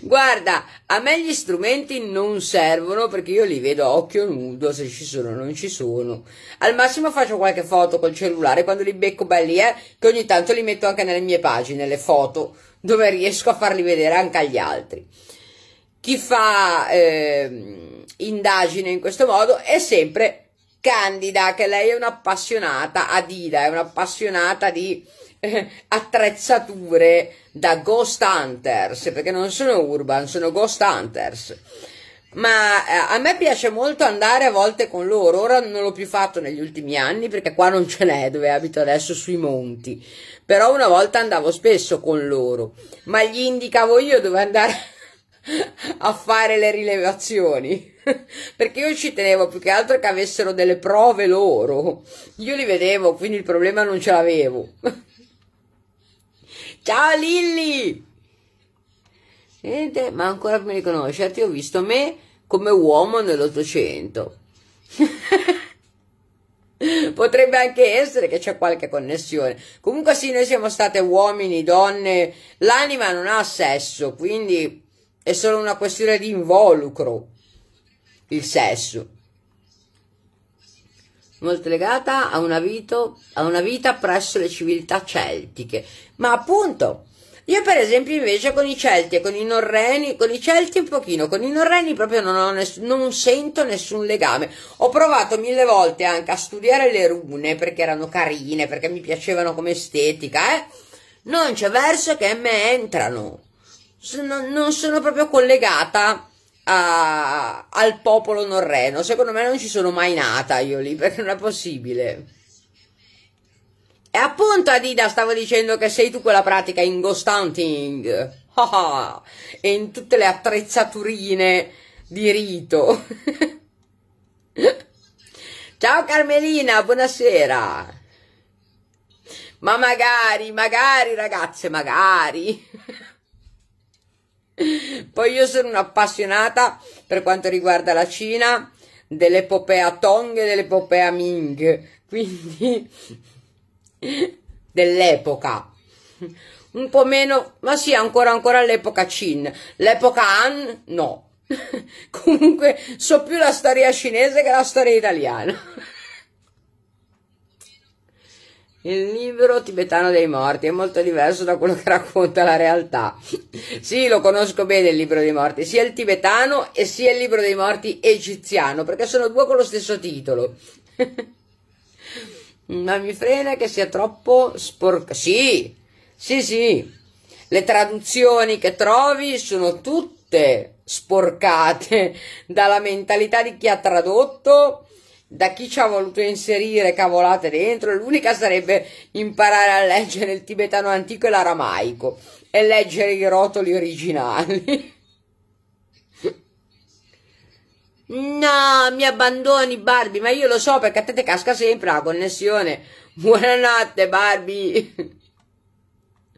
Guarda, a me gli strumenti non servono perché io li vedo a occhio nudo, se ci sono o non ci sono. Al massimo faccio qualche foto col cellulare quando li becco belli, eh, che ogni tanto li metto anche nelle mie pagine, le foto, dove riesco a farli vedere anche agli altri. Chi fa eh, indagine in questo modo è sempre Candida, che lei è un'appassionata, Adida, è un'appassionata di (laughs) attrezzature da Ghost Hunters, perché non sono urban, sono Ghost Hunters. Ma eh, a me piace molto andare a volte con loro, ora non l'ho più fatto negli ultimi anni perché qua non ce n'è dove abito adesso sui monti, però una volta andavo spesso con loro, ma gli indicavo io dove andare (laughs) a fare le rilevazioni (laughs) perché io ci tenevo più che altro che avessero delle prove loro io li vedevo quindi il problema non ce l'avevo Ciao Lilli! Niente, ma ancora prima di conoscerti ho visto me come uomo nell'Ottocento. (laughs) Potrebbe anche essere che c'è qualche connessione. Comunque sì, noi siamo state uomini, donne, l'anima non ha sesso, quindi è solo una questione di involucro il sesso molto legata a una, vito, a una vita presso le civiltà celtiche. Ma appunto, io per esempio invece con i Celti e con i Norreni, con i Celti un pochino, con i Norreni proprio non, ness- non, sento nessun legame. Ho provato mille volte anche a studiare le rune perché erano carine, perché mi piacevano come estetica, eh. Non c'è verso che me entrano. Sono, non sono proprio collegata a, al popolo norreno. Secondo me non ci sono mai nata io lì, (laughs) perché non è possibile. E appunto, Adida, stavo dicendo che sei tu quella pratica in ghost hunting. e in tutte le attrezzaturine di rito. (laughs) Ciao Carmelina, buonasera. Ma magari, magari ragazze, magari. (laughs) Poi io sono un'appassionata per quanto riguarda la Cina, dell'epopea Tong e dell'epopea Ming, quindi (laughs) dell'epoca. Un po' meno, ma sì, ancora ancora l'epoca Qin. L'epoca Han, no. (laughs) Comunque so più la storia cinese che la storia italiana il libro tibetano dei morti è molto diverso da quello che racconta la realtà. sì, lo conosco bene il libro dei morti, sia il tibetano e sia il libro dei morti egiziano, perché sono due con lo stesso titolo. (laughs) Ma mi frena che sia troppo sporco. Sì, sì, sì. Le traduzioni che trovi sono tutte sporcate (laughs) dalla mentalità di chi ha tradotto da chi ci ha voluto inserire cavolate dentro, l'unica sarebbe imparare a leggere il tibetano antico e l'aramaico e leggere i rotoli originali. (laughs) No, mi abbandoni Barbie, ma io lo so perché a te te casca sempre la connessione. Buonanotte Barbie.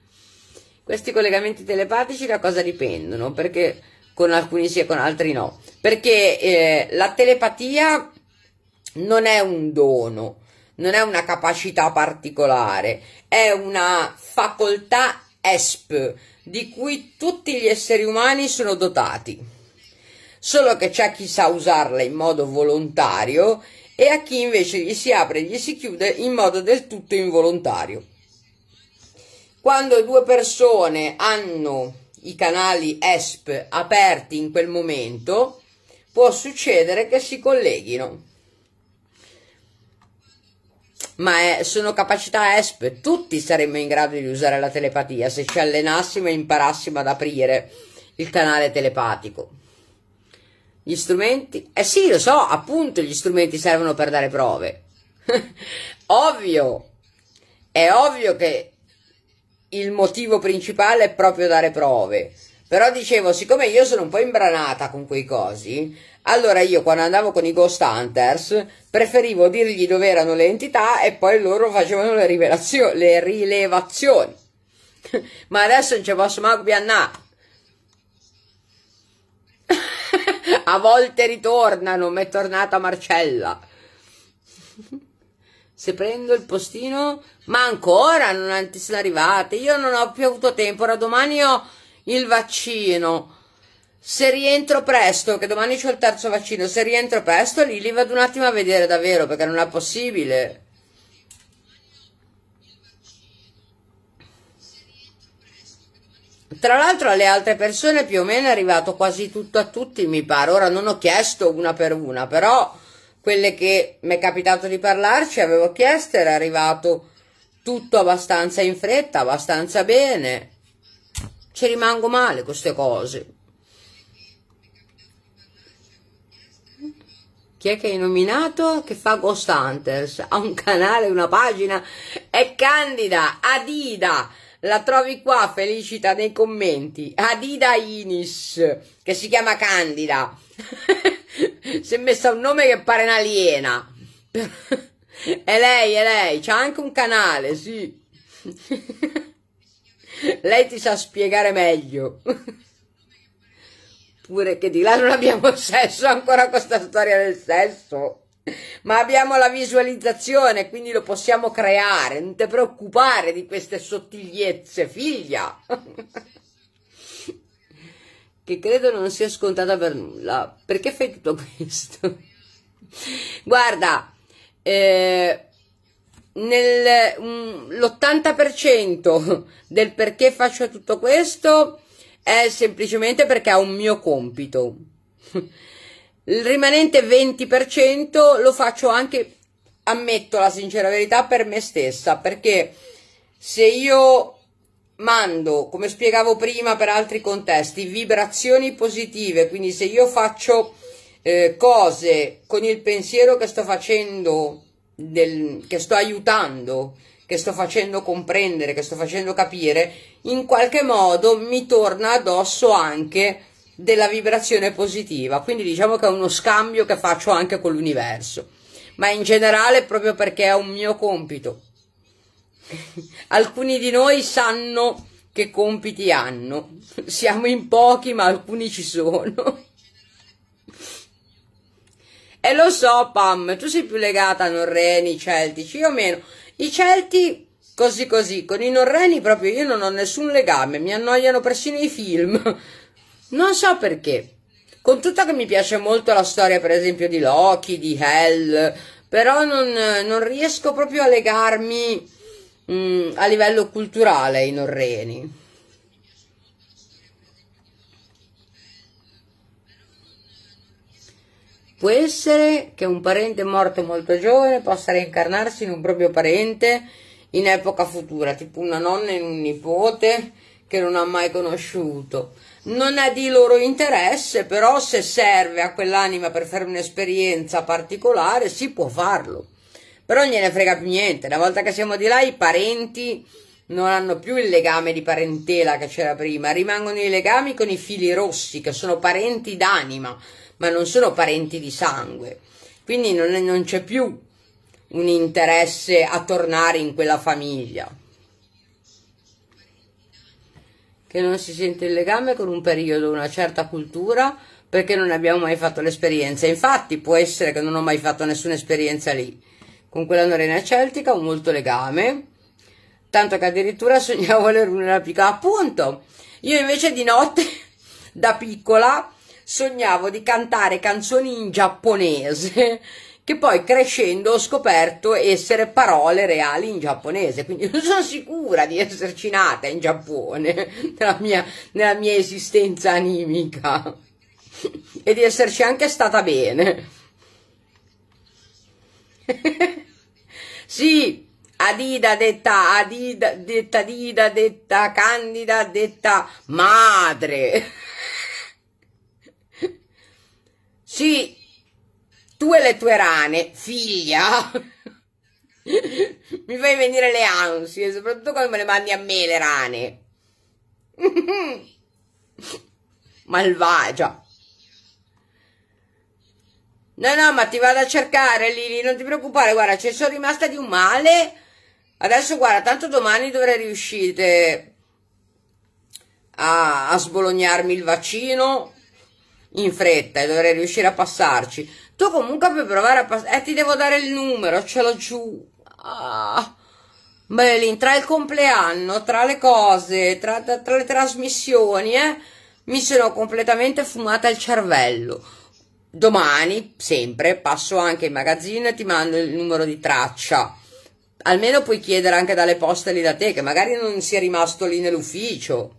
(laughs) Questi collegamenti telepatici da cosa dipendono? Perché con alcuni sì e con altri no. Perché eh, la telepatia non è un dono, non è una capacità particolare, è una facoltà ESP di cui tutti gli esseri umani sono dotati. Solo che c'è chi sa usarla in modo volontario e a chi invece gli si apre e gli si chiude in modo del tutto involontario. Quando due persone hanno i canali ESP aperti in quel momento, può succedere che si colleghino ma è, eh, sono capacità esp. Tutti saremmo in grado di usare la telepatia se ci allenassimo e imparassimo ad aprire il canale telepatico. Gli strumenti? Eh sì, lo so, appunto gli strumenti servono per dare prove. (laughs) ovvio, è ovvio che il motivo principale è proprio dare prove. Però dicevo, siccome io sono un po' imbranata con quei cosi, allora io quando andavo con i Ghost Hunters preferivo dirgli dove erano le entità e poi loro facevano le, le rilevazioni. (laughs) Ma adesso non ci posso mai più andare. (laughs) A volte ritornano, mi è tornata Marcella. (laughs) Se prendo il postino, ma ancora non sono arrivate. Io non ho più avuto tempo, ora domani ho il vaccino se rientro presto, che domani c'ho il terzo vaccino, se rientro presto lì li vado un attimo a vedere davvero, perché non è possibile. Tra l'altro alle altre persone più o meno è arrivato quasi tutto a tutti, mi pare. Ora non ho chiesto una per una, però quelle che mi è capitato di parlarci avevo chiesto, era arrivato tutto abbastanza in fretta, abbastanza bene. Ci rimango male queste cose. chi è che hai nominato che fa Ghost Hunters? Ha un canale, una pagina, è Candida, Adida, la trovi qua, felicita nei commenti, Adida Inis, che si chiama Candida, (laughs) si è messa un nome che pare un'aliena, (laughs) è lei, è lei, c'ha anche un canale, sì, (laughs) lei ti sa spiegare meglio pure che di là non abbiamo (laughs) sesso ancora con questa storia del sesso ma abbiamo la visualizzazione quindi lo possiamo creare non ti preoccupare di queste sottigliezze figlia (laughs) che credo non sia scontata per nulla perché fai tutto questo (laughs) guarda eh, l'80% mm, del perché faccio tutto questo è semplicemente perché è un mio compito. Il rimanente 20% lo faccio anche, ammetto la sincera verità, per me stessa, perché se io mando, come spiegavo prima per altri contesti, vibrazioni positive, quindi se io faccio eh, cose con il pensiero che sto facendo, del, che sto aiutando, che sto facendo comprendere, che sto facendo capire, in qualche modo mi torna addosso anche della vibrazione positiva. Quindi diciamo che è uno scambio che faccio anche con l'universo. Ma in generale proprio perché è un mio compito. (laughs) Alcuni di noi sanno che compiti hanno. Siamo in pochi, ma alcuni ci sono. (laughs) E lo so, Pam, tu sei più legata a norreni celtici, io meno. I Celti, così così, con i norreni proprio io non ho nessun legame, mi annoiano persino i film. (laughs) Non so perché. Con tutto che mi piace molto la storia, per esempio, di Loki, di Hell, però non, non riesco proprio a legarmi mh, mm, a livello culturale ai norreni. Può essere che un parente morto molto giovane possa reincarnarsi in un proprio parente in epoca futura, tipo una nonna in un nipote che non ha mai conosciuto. Non è di loro interesse, però se serve a quell'anima per fare un'esperienza particolare si può farlo. Però non gliene frega più niente, una volta che siamo di là i parenti non hanno più il legame di parentela che c'era prima, rimangono i legami con i fili rossi che sono parenti d'anima, ma non sono parenti di sangue. Quindi non, non c'è più un interesse a tornare in quella famiglia. Che non si sente il legame con un periodo, una certa cultura, perché non abbiamo mai fatto l'esperienza. Infatti può essere che non ho mai fatto nessuna esperienza lì. Con quella norena celtica ho molto legame, tanto che addirittura (laughs) sognavo le rune da piccola. Appunto, io invece di notte, (laughs) da piccola, sognavo di cantare canzoni in giapponese (laughs) che poi crescendo ho scoperto essere parole reali in giapponese, quindi non sono sicura di esserci nata in Giappone (laughs) nella mia, nella mia esistenza animica (laughs) e di esserci anche stata bene. sì, Adida detta, Adida detta, Dida detta, Candida detta, madre. Sì, tu e le tue rane, figlia. (laughs) Mi fai venire le ansie, soprattutto quando me le mandi a me le rane. (laughs) Malvagia. No, no, ma ti vado a cercare, Lili, non ti preoccupare, guarda, ci sono rimasta di un male. Adesso, guarda, tanto domani dovrei riuscire a, a sbolognarmi il vaccino in fretta e dovrei riuscire a passarci. Tu comunque puoi provare a passare... Eh, ti devo dare il numero, ce l'ho giù. Ah. Belin, tra il compleanno, tra le cose, tra, tra, tra le trasmissioni, eh, mi sono completamente fumata il cervello. Domani, sempre, passo anche in magazzino e ti mando il numero di traccia. Almeno puoi chiedere anche dalle poste lì da te, che magari non sia rimasto lì nell'ufficio.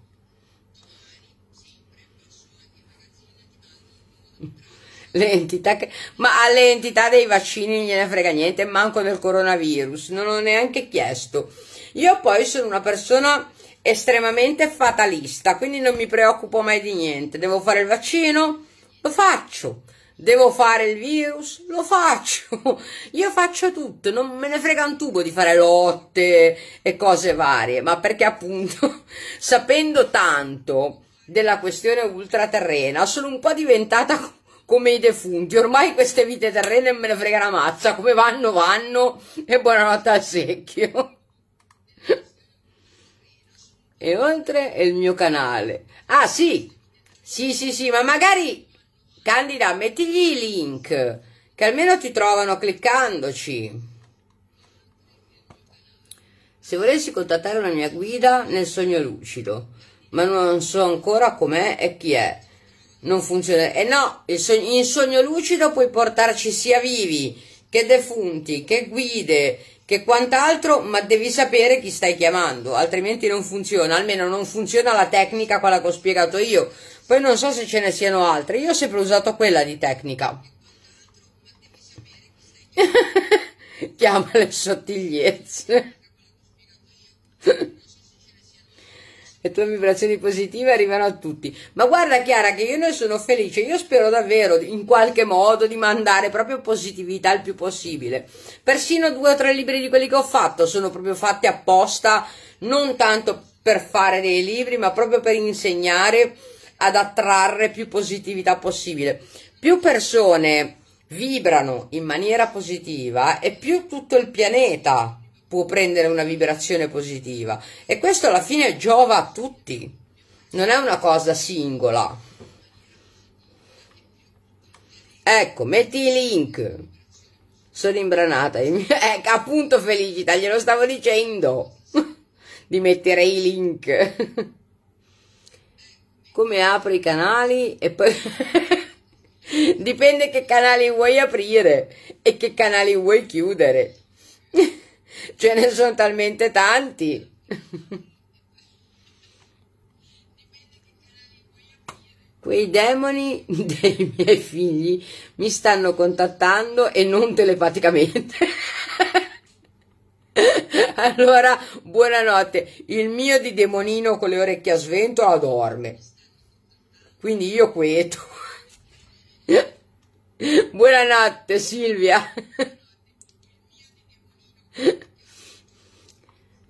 le entità che, ma alle entità dei vaccini gliene frega niente, manco del coronavirus, non ho neanche chiesto. Io poi sono una persona estremamente fatalista, quindi non mi preoccupo mai di niente. Devo fare il vaccino? Lo faccio. Devo fare il virus? Lo faccio. (laughs) Io faccio tutto, non me ne frega un tubo di fare lotte e cose varie, ma perché appunto (laughs) sapendo tanto della questione ultraterrena sono un po' diventata come i defunti. Ormai queste vite terrene me ne frega la mazza, come vanno vanno e buonanotte al secchio. e oltre è il mio canale. Ah sì, sì sì sì, ma magari Candida mettigli i link che almeno ti trovano cliccandoci. Se volessi contattare una mia guida nel sogno lucido, ma non so ancora com'è e chi è non funziona. E eh no, il sogno, in sogno lucido puoi portarci sia vivi che defunti, che guide, che quant'altro, ma devi sapere chi stai chiamando, altrimenti non funziona, almeno non funziona la tecnica quella che ho spiegato io. Poi non so se ce ne siano altre, io ho sempre usato quella di tecnica. (laughs) Chiama le sottigliezze. (laughs) le tue vibrazioni positive arrivano a tutti. Ma guarda Chiara che io ne sono felice, io spero davvero in qualche modo di mandare proprio positività il più possibile. Persino due o tre libri di quelli che ho fatto sono proprio fatti apposta, non tanto per fare dei libri, ma proprio per insegnare ad attrarre più positività possibile. Più persone vibrano in maniera positiva e più tutto il pianeta può prendere una vibrazione positiva e questo alla fine giova a tutti, non è una cosa singola. Ecco, metti i link. Sono imbranata, (laughs) ecco appunto felicità, glielo stavo dicendo (laughs) di mettere i link. (laughs) Come apri i canali e poi dipende che canali vuoi aprire e che canali vuoi chiudere ce ne sono talmente tanti. Quei demoni dei miei figli mi stanno contattando e non telepaticamente. allora, buonanotte. Il mio di demonino con le orecchie a sventola dorme. Quindi io queto. buonanotte Silvia.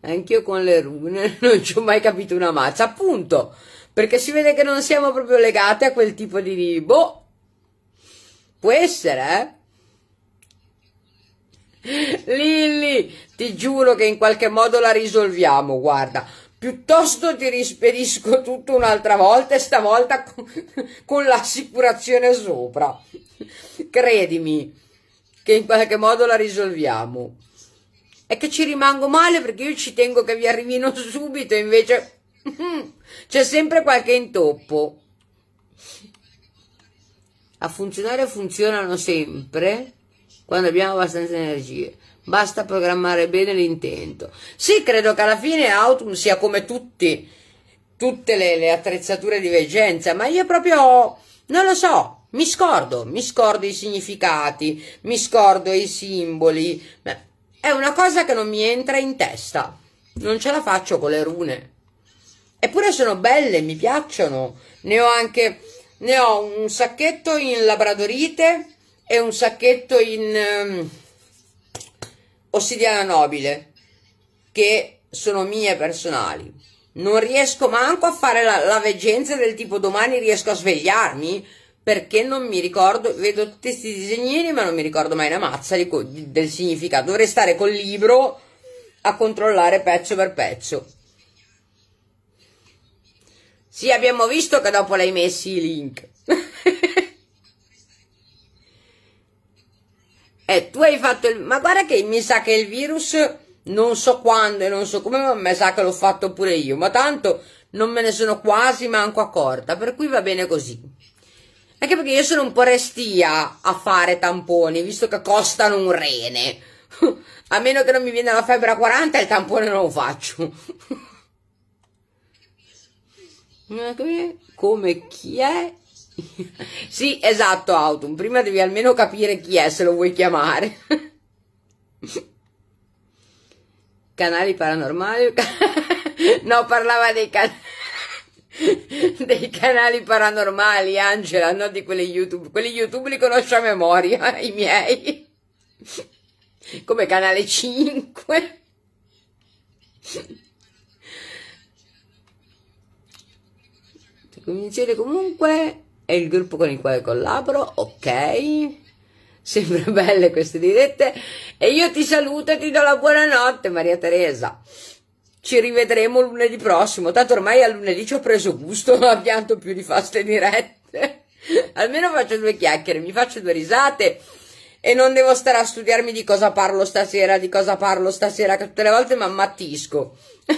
Anch'io con le rune (laughs) non ci ho mai capito una mazza, appunto, perché si vede che non siamo proprio legate a quel tipo di... Boh, può essere, eh? Lilli, ti giuro che in qualche modo la risolviamo, guarda. Piuttosto ti rispedisco (laughs) tutto un'altra volta e stavolta (laughs) con, con l'assicurazione sopra. Credimi che in qualche modo la risolviamo è che ci rimango male perché io ci tengo che vi arrivino (laughs) subito, invece mm, c'è sempre qualche intoppo. A funzionare funzionano sempre quando abbiamo abbastanza energie. Basta programmare bene l'intento. Sì, credo che alla fine Autumn sia come tutti, tutte le, le attrezzature di veggenza, ma io proprio non lo so. Mi scordo, mi scordo i significati, mi scordo i simboli. Beh, è una cosa che non mi entra in testa. Non ce la faccio con le rune. Eppure sono belle, mi piacciono. Ne ho anche ne ho un sacchetto in labradorite e un sacchetto in um, ossidiana nobile che sono mie personali. Non riesco manco a fare la, la veggenza del tipo domani riesco a svegliarmi perché non mi ricordo, vedo tutti questi disegnini ma non mi ricordo mai una mazza di, di, del significato, dovrei stare col libro a controllare pezzo per pezzo. Sì, abbiamo visto che dopo l'hai messi i link. (laughs) eh, tu hai fatto il... Ma guarda che mi sa che il virus non so quando e non so come, ma mi sa che l'ho fatto pure io. Ma tanto non me ne sono quasi manco accorta, per cui va bene così. Anche perché io sono un po' restia a fare tamponi, visto che costano un rene. (laughs) a meno che non mi viene la febbre a 40, il tampone non lo faccio. (laughs) Eh, come chi è? (laughs) sì, esatto, Autumn. Prima devi almeno capire chi è, se lo vuoi chiamare. Canali paranormali? no, parlava dei canali. (laughs) dei canali paranormali, Angela, non di quelli YouTube. Quelli YouTube li conosco a memoria, (laughs) i miei. Come canale 5. Comunicazione comunque è il gruppo con il quale collaboro, ok? Sempre (laughs) belle queste dirette. E io ti saluto e ti do la buonanotte, Maria Teresa ci rivedremo lunedì prossimo. Tanto ormai a lunedì ci ho preso gusto, non (laughs) pianto più di faste dirette. (laughs) Almeno faccio due chiacchiere, mi faccio due risate e non devo stare a studiarmi di cosa parlo stasera, di cosa parlo stasera, che tutte le volte mi ammattisco. (laughs)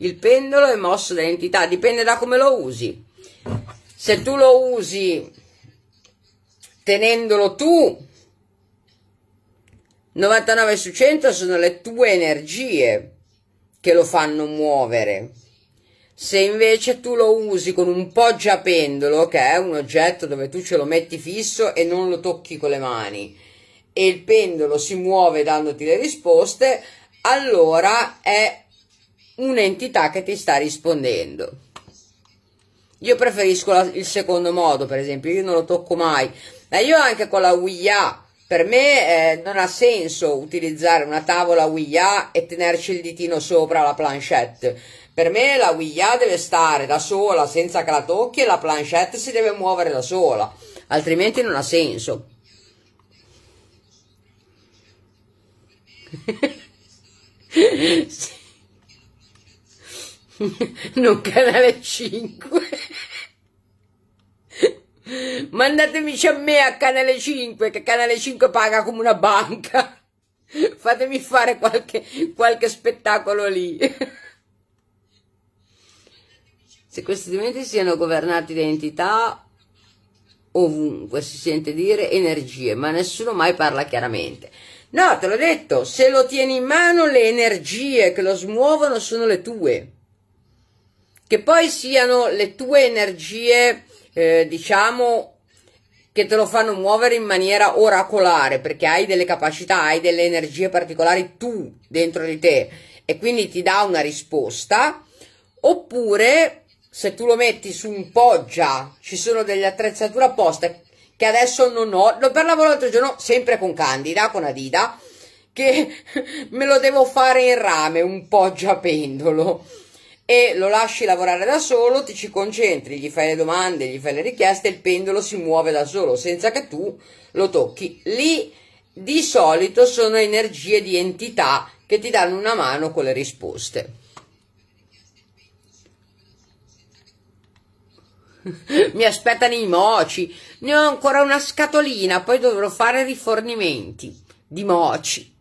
Il pendolo è mosso da entità, dipende da come lo usi. Se tu lo usi tenendolo tu, 99 su 100 sono le tue energie che lo fanno muovere. Se invece tu lo usi con un poggia pendolo, che è un oggetto dove tu ce lo metti fisso e non lo tocchi con le mani, e il pendolo si muove dandoti le risposte, allora è un'entità che ti sta rispondendo. Io preferisco la, il secondo modo, per esempio, io non lo tocco mai, ma io anche con la Ouija per me eh, non ha senso utilizzare una tavola WIA e tenerci il ditino sopra la planchette. Per me la WIA deve stare da sola senza che la tocchi e la planchette si deve muovere da sola, altrimenti non ha senso. (laughs) (laughs) non canale 5. Mandatemi a me a Canale 5, che Canale 5 paga come una banca. Fatemi fare qualche, qualche spettacolo lì. Se questi elementi siano governati da entità ovunque si sente dire energie, ma nessuno mai parla chiaramente. No, te l'ho detto, se lo tieni in mano le energie che lo smuovono sono le tue. Che poi siano le tue energie eh, diciamo che te lo fanno muovere in maniera oracolare perché hai delle capacità, hai delle energie particolari tu dentro di te e quindi ti dà una risposta oppure se tu lo metti su un poggia ci sono delle attrezzature apposte che adesso non ho, lo parlavo l'altro giorno sempre con Candida, con Adida, che (laughs) me lo devo fare in rame, un poggia pendolo e lo lasci lavorare da solo, ti ci concentri, gli fai le domande, gli fai le richieste, il pendolo si muove da solo senza che tu lo tocchi. Lì di solito sono energie di entità che ti danno una mano con le risposte. (laughs) Mi aspettano i moci, ne ho ancora una scatolina, poi dovrò fare rifornimenti di moci.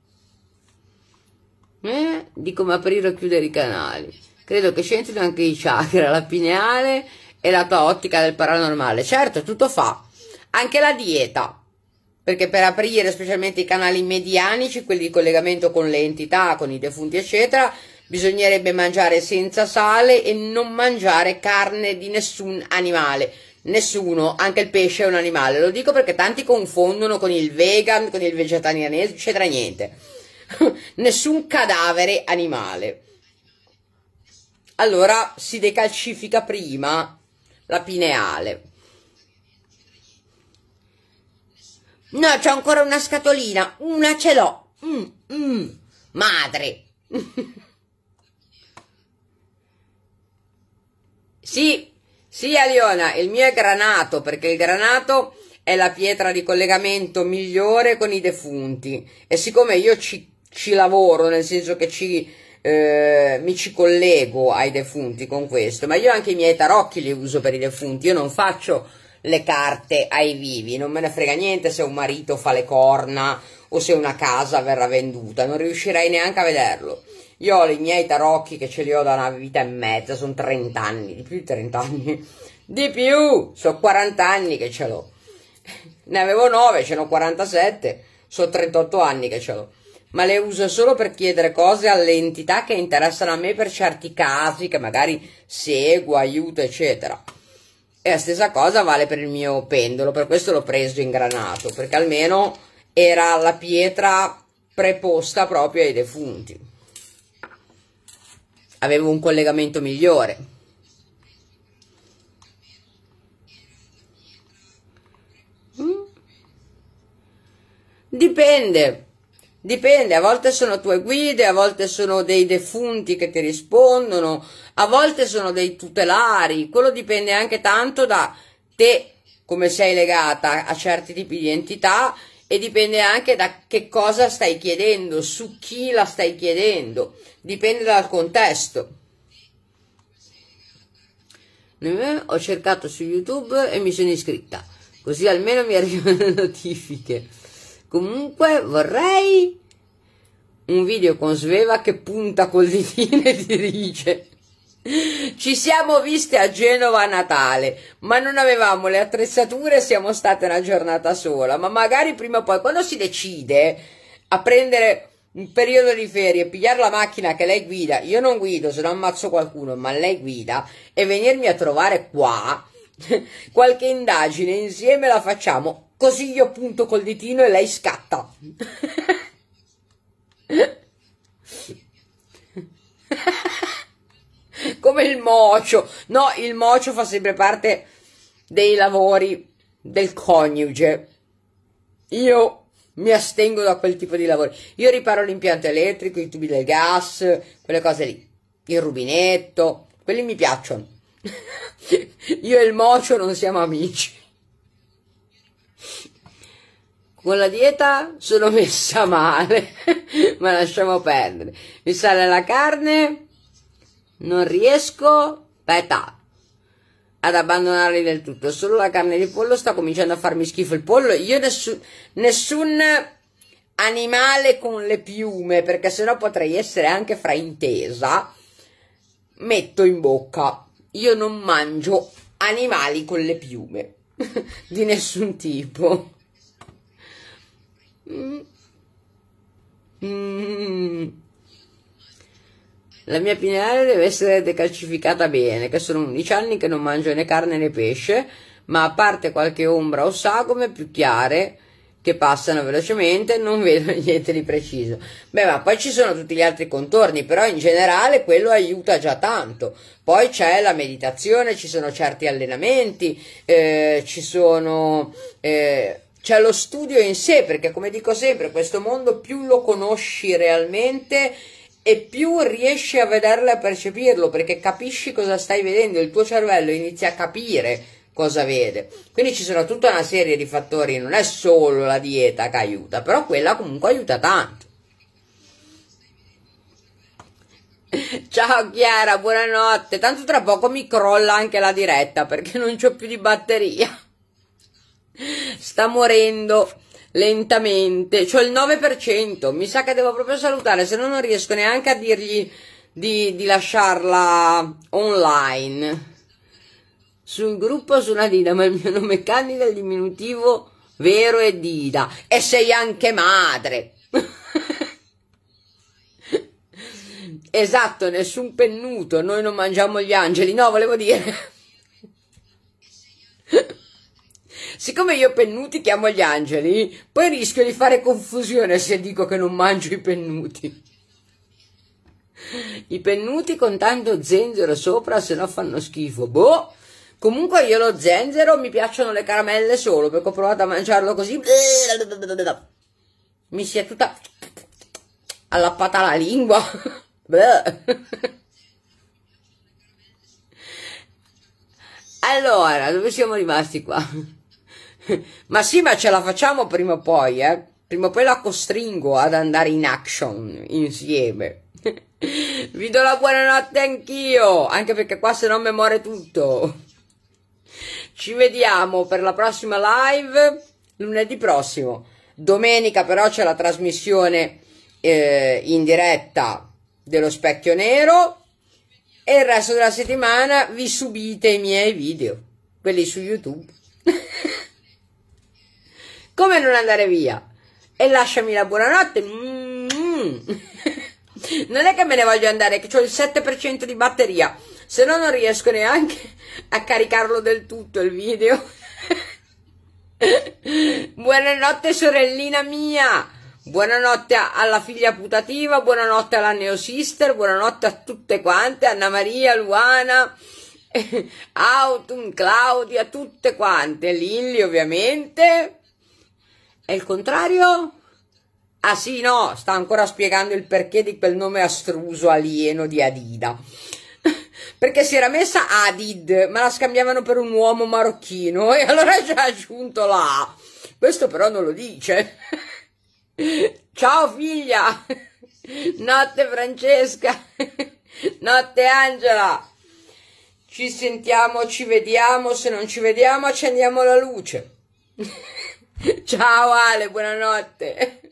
Eh? Di come aprire o chiudere i canali credo che c'entrino anche i chakra, la pineale e la tua ottica del paranormale. Certo, tutto fa. Anche la dieta, perché per aprire specialmente i canali medianici, quelli di collegamento con le entità, con i defunti, eccetera, bisognerebbe mangiare senza sale e non mangiare carne di nessun animale. Nessuno, anche il pesce è un animale. Lo dico perché tanti confondono con il vegan, con il vegetarianese, eccetera, niente. (laughs) nessun cadavere animale allora si decalcifica prima la pineale. No, c'è ancora una scatolina, una ce l'ho. Mm, mm, madre. (laughs) sì, sì Aliona, il mio è granato perché il granato è la pietra di collegamento migliore con i defunti e siccome io ci, ci lavoro, nel senso che ci eh, mi ci collego ai defunti con questo, ma io anche i miei tarocchi li uso per i defunti, io non faccio le carte ai vivi, non me ne frega niente se un marito fa le corna o se una casa verrà venduta, non riuscirei neanche a vederlo. Io ho i miei tarocchi che ce li ho da una vita e mezza, sono 30 anni, di più di 30 anni, di più, sono 40 anni che ce l'ho. Ne avevo 9, ce n'ho 47, sono 38 anni che ce l'ho ma le uso solo per chiedere cose alle entità che interessano a me per certi casi che magari seguo, aiuto, eccetera. E la stessa cosa vale per il mio pendolo, per questo l'ho preso in granato, perché almeno era la pietra preposta proprio ai defunti. Avevo un collegamento migliore. Mm? Dipende, Dipende, a volte sono tue guide, a volte sono dei defunti che ti rispondono, a volte sono dei tutelari, quello dipende anche tanto da te come sei legata a certi tipi di entità e dipende anche da che cosa stai chiedendo, su chi la stai chiedendo, dipende dal contesto. Eh, ho cercato su YouTube e mi sono iscritta, così almeno mi arrivano le notifiche. Comunque vorrei un video con Sveva che punta col ditino e dirige. Ci siamo viste a Genova a Natale, ma non avevamo le attrezzature, siamo state una giornata sola, ma magari prima o poi, quando si decide a prendere un periodo di ferie, pigliare la macchina che lei guida, io non guido se non ammazzo qualcuno, ma lei guida, e venirmi a trovare qua, (laughs) qualche indagine insieme la facciamo Così io punto col ditino e lei scatta. (laughs) Come il mocio. No, il mocio fa sempre parte dei lavori del coniuge. Io mi astengo da quel tipo di lavori. Io riparo l'impianto elettrico, i tubi del gas, quelle cose lì. Il rubinetto, quelli mi piacciono. (laughs) Io e il mocio non siamo amici con la dieta sono (laughs) messa male, (laughs) ma lasciamo perdere. Mi sale la carne, non riesco, aspetta, ad abbandonarli del tutto. Solo la carne di pollo sta cominciando a farmi schifo. Il pollo, io nessun, nessun animale con le piume, perché sennò potrei essere anche fraintesa, metto in bocca. Io non mangio animali con le piume, (laughs) di nessun tipo. Mm. Mm. La mia Pinelli deve essere decalcificata bene, che sono 11 anni che non mangio né carne né pesce, ma a parte qualche ombra o sagome più chiare che passano velocemente, non vedo (laughs) niente di preciso. Beh, ma poi ci sono tutti gli altri contorni, però in generale quello aiuta già tanto. Poi c'è la meditazione, ci sono certi allenamenti, eh, ci sono... Eh, c'è lo studio in sé, perché come dico sempre, questo mondo più lo conosci realmente e più riesci a vederlo e a percepirlo, perché capisci cosa stai vedendo, il tuo cervello inizia a capire cosa vede. Quindi ci sono tutta una serie di fattori, non è solo la dieta che aiuta, però quella comunque aiuta tanto. (laughs) Ciao Chiara, buonanotte. Tanto tra poco mi crolla anche la diretta perché non ho più di batteria sta morendo lentamente. cioè il 9%, mi sa che devo proprio salutare, se no non riesco neanche a dirgli di, di lasciarla online. Sul gruppo suona Dida, ma il mio nome è Candida il diminutivo vero è Dida. E sei anche madre. (laughs) esatto, nessun pennuto, noi non mangiamo gli angeli. No, volevo dire... Siccome io pennuti chiamo gli angeli, poi rischio di fare confusione se dico che non mangio i pennuti. I pennuti con tanto zenzero sopra, se no fanno schifo. Boh! Comunque io lo zenzero mi piacciono le caramelle solo, perché ho provato a mangiarlo così. Mi si è tutta allappata la lingua. (laughs) Allora, dove siamo rimasti qua? (laughs) ma sì, ma ce la facciamo prima o poi, eh. Prima o poi la costringo ad andare in action insieme. (laughs) Vi do la buonanotte anch'io, anche perché qua se no mi muore tutto. Ci vediamo per la prossima live lunedì prossimo. Domenica però c'è la trasmissione eh, in diretta dello specchio nero e il resto della settimana vi subite i miei video, quelli su YouTube. Come non andare via? E lasciami la buonanotte. Mm-hmm. (laughs) non è che me ne voglio andare, che ho il 7% di batteria. Se no non riesco neanche a caricarlo del tutto il video. (laughs) buonanotte sorellina mia. Buonanotte alla figlia putativa, buonanotte alla neo sister buonanotte a tutte quante, Anna Maria, Luana, (laughs) Autumn, Claudia, tutte quante, Lilli ovviamente. È il contrario? Ah sì, no, sta ancora spiegando il perché di quel nome astruso alieno di Adida. (laughs) perché si era messa Adid, ma la scambiavano per un uomo marocchino e allora ci (laughs) ha aggiunto la A. Questo però non lo dice. (laughs) Ciao figlia! Notte Francesca! Notte Angela! Ci sentiamo, ci vediamo, se non ci vediamo accendiamo la luce. Ciao Ale, buonanotte.